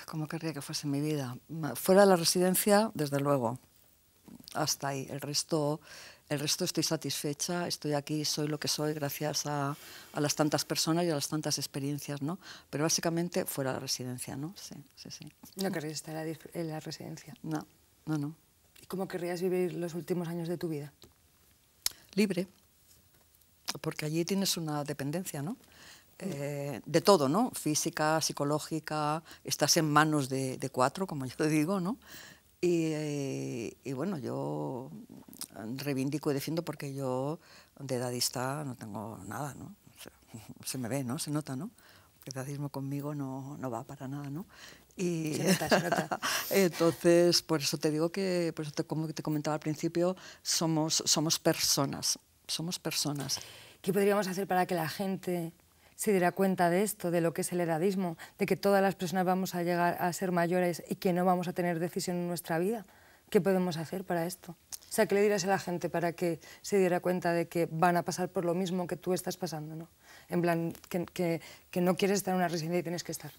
¿Cómo querría que fuese mi vida? Fuera de la residencia, desde luego, hasta ahí. El resto, el resto estoy satisfecha, estoy aquí, soy lo que soy gracias a, a las tantas personas y a las tantas experiencias, ¿no? Pero básicamente fuera de la residencia, ¿no? Sí, sí, sí. ¿No querrías estar en la residencia? No, no, no. ¿Cómo querrías vivir los últimos años de tu vida? Libre, porque allí tienes una dependencia, ¿no? Eh, de todo, ¿no? Física, psicológica, estás en manos de, cuatro, como yo te [laughs] digo, ¿no? Y, bueno, yo reivindico y defiendo porque yo de edadista no tengo nada, ¿no? [laughs] se me ve, ¿no? Se nota, ¿no? el edadismo conmigo no, no va para nada, ¿no? Y [laughs] entonces, por eso te digo que, por eso te, como te comentaba al principio, somos, somos personas, somos personas. ¿Qué podríamos hacer para que la gente se diera cuenta de esto, de lo que es el edadismo, de que todas las personas vamos a llegar a ser mayores y que no vamos a tener decisión en nuestra vida? ¿Qué podemos hacer para esto? O sea, ¿qué le dirás a la gente para que se diera cuenta de que van a pasar por lo mismo que tú estás pasando? ¿no? En plan, que, no quieres estar en una residencia y tienes que estar.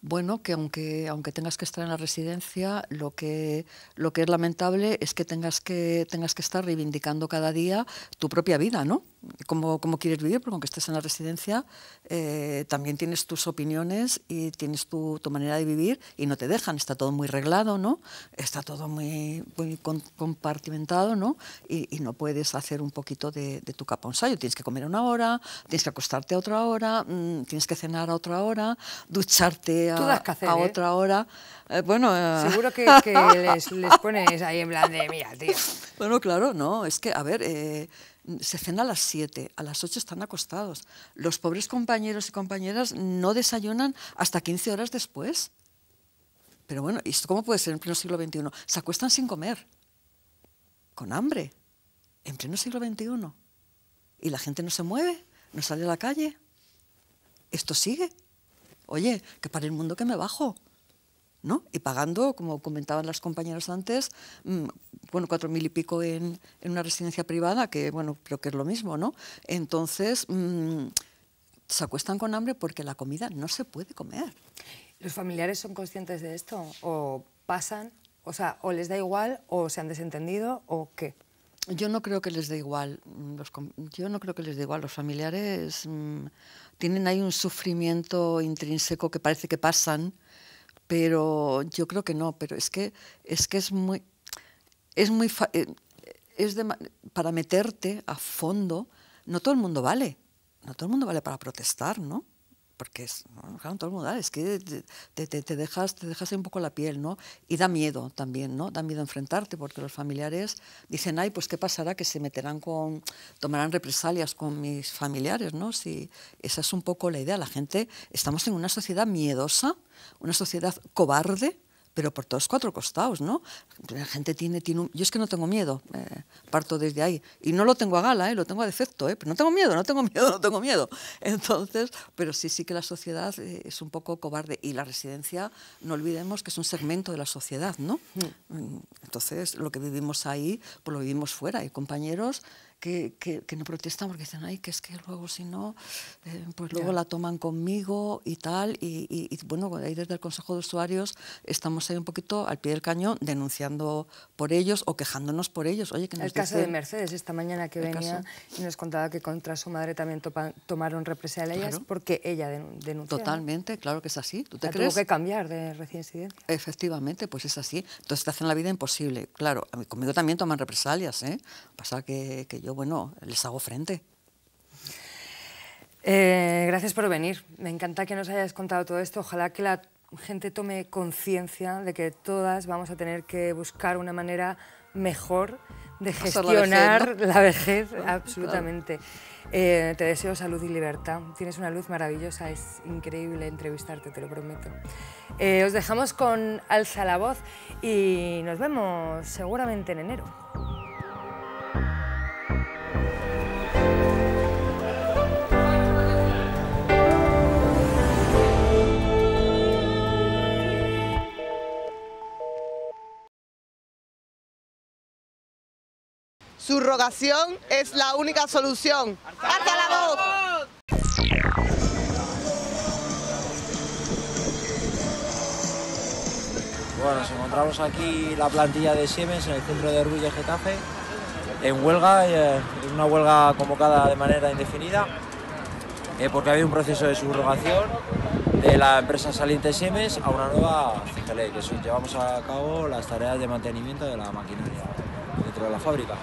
Bueno, que aunque, aunque tengas que estar en la residencia, lo que, lo que es lamentable es que tengas, que tengas que estar reivindicando cada día tu propia vida, ¿no? cómo, quieres vivir, porque aunque estés en la residencia, eh, también tienes tus opiniones y tienes tu, tu, manera de vivir y no te dejan, está todo muy reglado, ¿no? Está todo muy, muy compartimentado, ¿no? Y, no puedes hacer un poquito de, tu capa tienes que comer a una hora, tienes que acostarte a otra hora, mm, tienes que cenar a otra hora, ducharte a, a ¿eh? otra hora. Eh, bueno, seguro que, [laughs] les, les, pones ahí en plan de, mira, tío. Bueno, claro, no, es que, a ver se cena a las 7, a las 8 están acostados. Los pobres compañeros y compañeras no desayunan hasta 15 horas después. Pero bueno, ¿y ¿esto cómo puede ser en pleno siglo XXI? Se acuestan sin comer, con hambre, en pleno siglo XXI. Y la gente no se mueve, no sale a la calle. Esto sigue. Oye, que para el mundo que me bajo. Y pagando, como comentaban las compañeras antes, mm, bueno, cuatro mil y pico en, en, una residencia privada, que bueno, creo que es lo mismo, ¿no? Entonces, mm, se acuestan con hambre porque la comida no se puede comer. ¿Los familiares son conscientes de esto? ¿O pasan? O sea, o les da igual, o se han desentendido, o qué? Yo no creo que les dé igual. Mm, los, yo no creo que les dé igual. Los familiares tienen ahí un sufrimiento intrínseco que parece que pasan pero yo creo que no, pero es que es, que es muy... Es muy eh, es de, para meterte a fondo, no todo el mundo vale, no todo el mundo vale para protestar, ¿no? porque es, todo el mundo, es que te, dejas, te un poco la piel, ¿no? Y da miedo también, ¿no? Da miedo enfrentarte, porque los familiares dicen, ay, pues qué pasará, que se meterán con, tomarán represalias con mis familiares, ¿no? Si esa es un poco la idea, la gente, estamos en una sociedad miedosa, una sociedad cobarde, pero por todos cuatro costados, ¿no? La gente tiene, tiene Yo es que no tengo miedo, eh, parto desde ahí. Y no lo tengo a gala, eh, lo tengo a defecto, eh, pero no tengo miedo, no tengo [laughs] miedo, no tengo miedo. Entonces, pero sí, sí que la sociedad eh, es un poco cobarde. Y la residencia, no olvidemos que es un segmento de la sociedad, ¿no? Mm. Mm, entonces, lo que vivimos ahí, pues lo vivimos fuera. Hay compañeros que, que, no protestan porque dicen, ay, que es que luego si no, eh, pues luego la toman conmigo y tal. Y, bueno, ahí desde el Consejo de Usuarios estamos ahí un poquito al pie del caño denunciando por ellos o quejándonos por ellos. Oye, que nos el caso de Mercedes, esta mañana que venía y nos contaba que contra su madre también tomaron represalias porque ella denunció. Totalmente, claro que es así. ¿Tú te la crees? Tuvo que cambiar de recién reincidencia. Efectivamente, pues es así. Entonces te hacen la vida imposible. Claro, conmigo también toman represalias, ¿eh? Pasa que, que yo yo, bueno, les hago frente. Eh, gracias por venir. Me encanta que nos hayas contado todo esto. Ojalá que la gente tome conciencia de que todas vamos a tener que buscar una manera mejor de gestionar la vejez, [laughs] absolutamente. Eh, te deseo salud y libertad. Tienes una luz maravillosa, es increíble entrevistarte, te lo prometo. Eh, os dejamos con Alza la Voz y nos vemos seguramente en enero. subrogación es la única solución. ¡Hasta la voz! Bueno, nos encontramos aquí la plantilla de Siemens en el centro de Ruiz de Getafe, en huelga, eh, una huelga convocada de manera indefinida, eh, porque había un proceso de subrogación de la empresa saliente Siemens a una nueva CGLE, que llevamos a cabo las tareas de mantenimiento de la maquinaria dentro de la fábrica.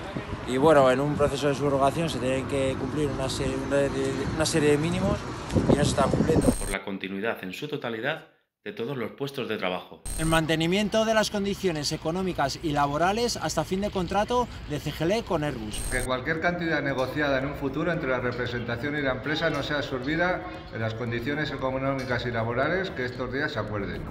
Y bueno, en un proceso de subrogación se tienen que cumplir una serie, de, serie de mínimos y no se está cumpliendo. Por la continuidad en su totalidad de todos los puestos de trabajo. El mantenimiento de las condiciones económicas y laborales hasta fin de contrato de CGL con Airbus. Que cualquier cantidad negociada en un futuro entre la representación y la empresa no sea absorbida en las condiciones económicas y laborales que estos días se acuerden.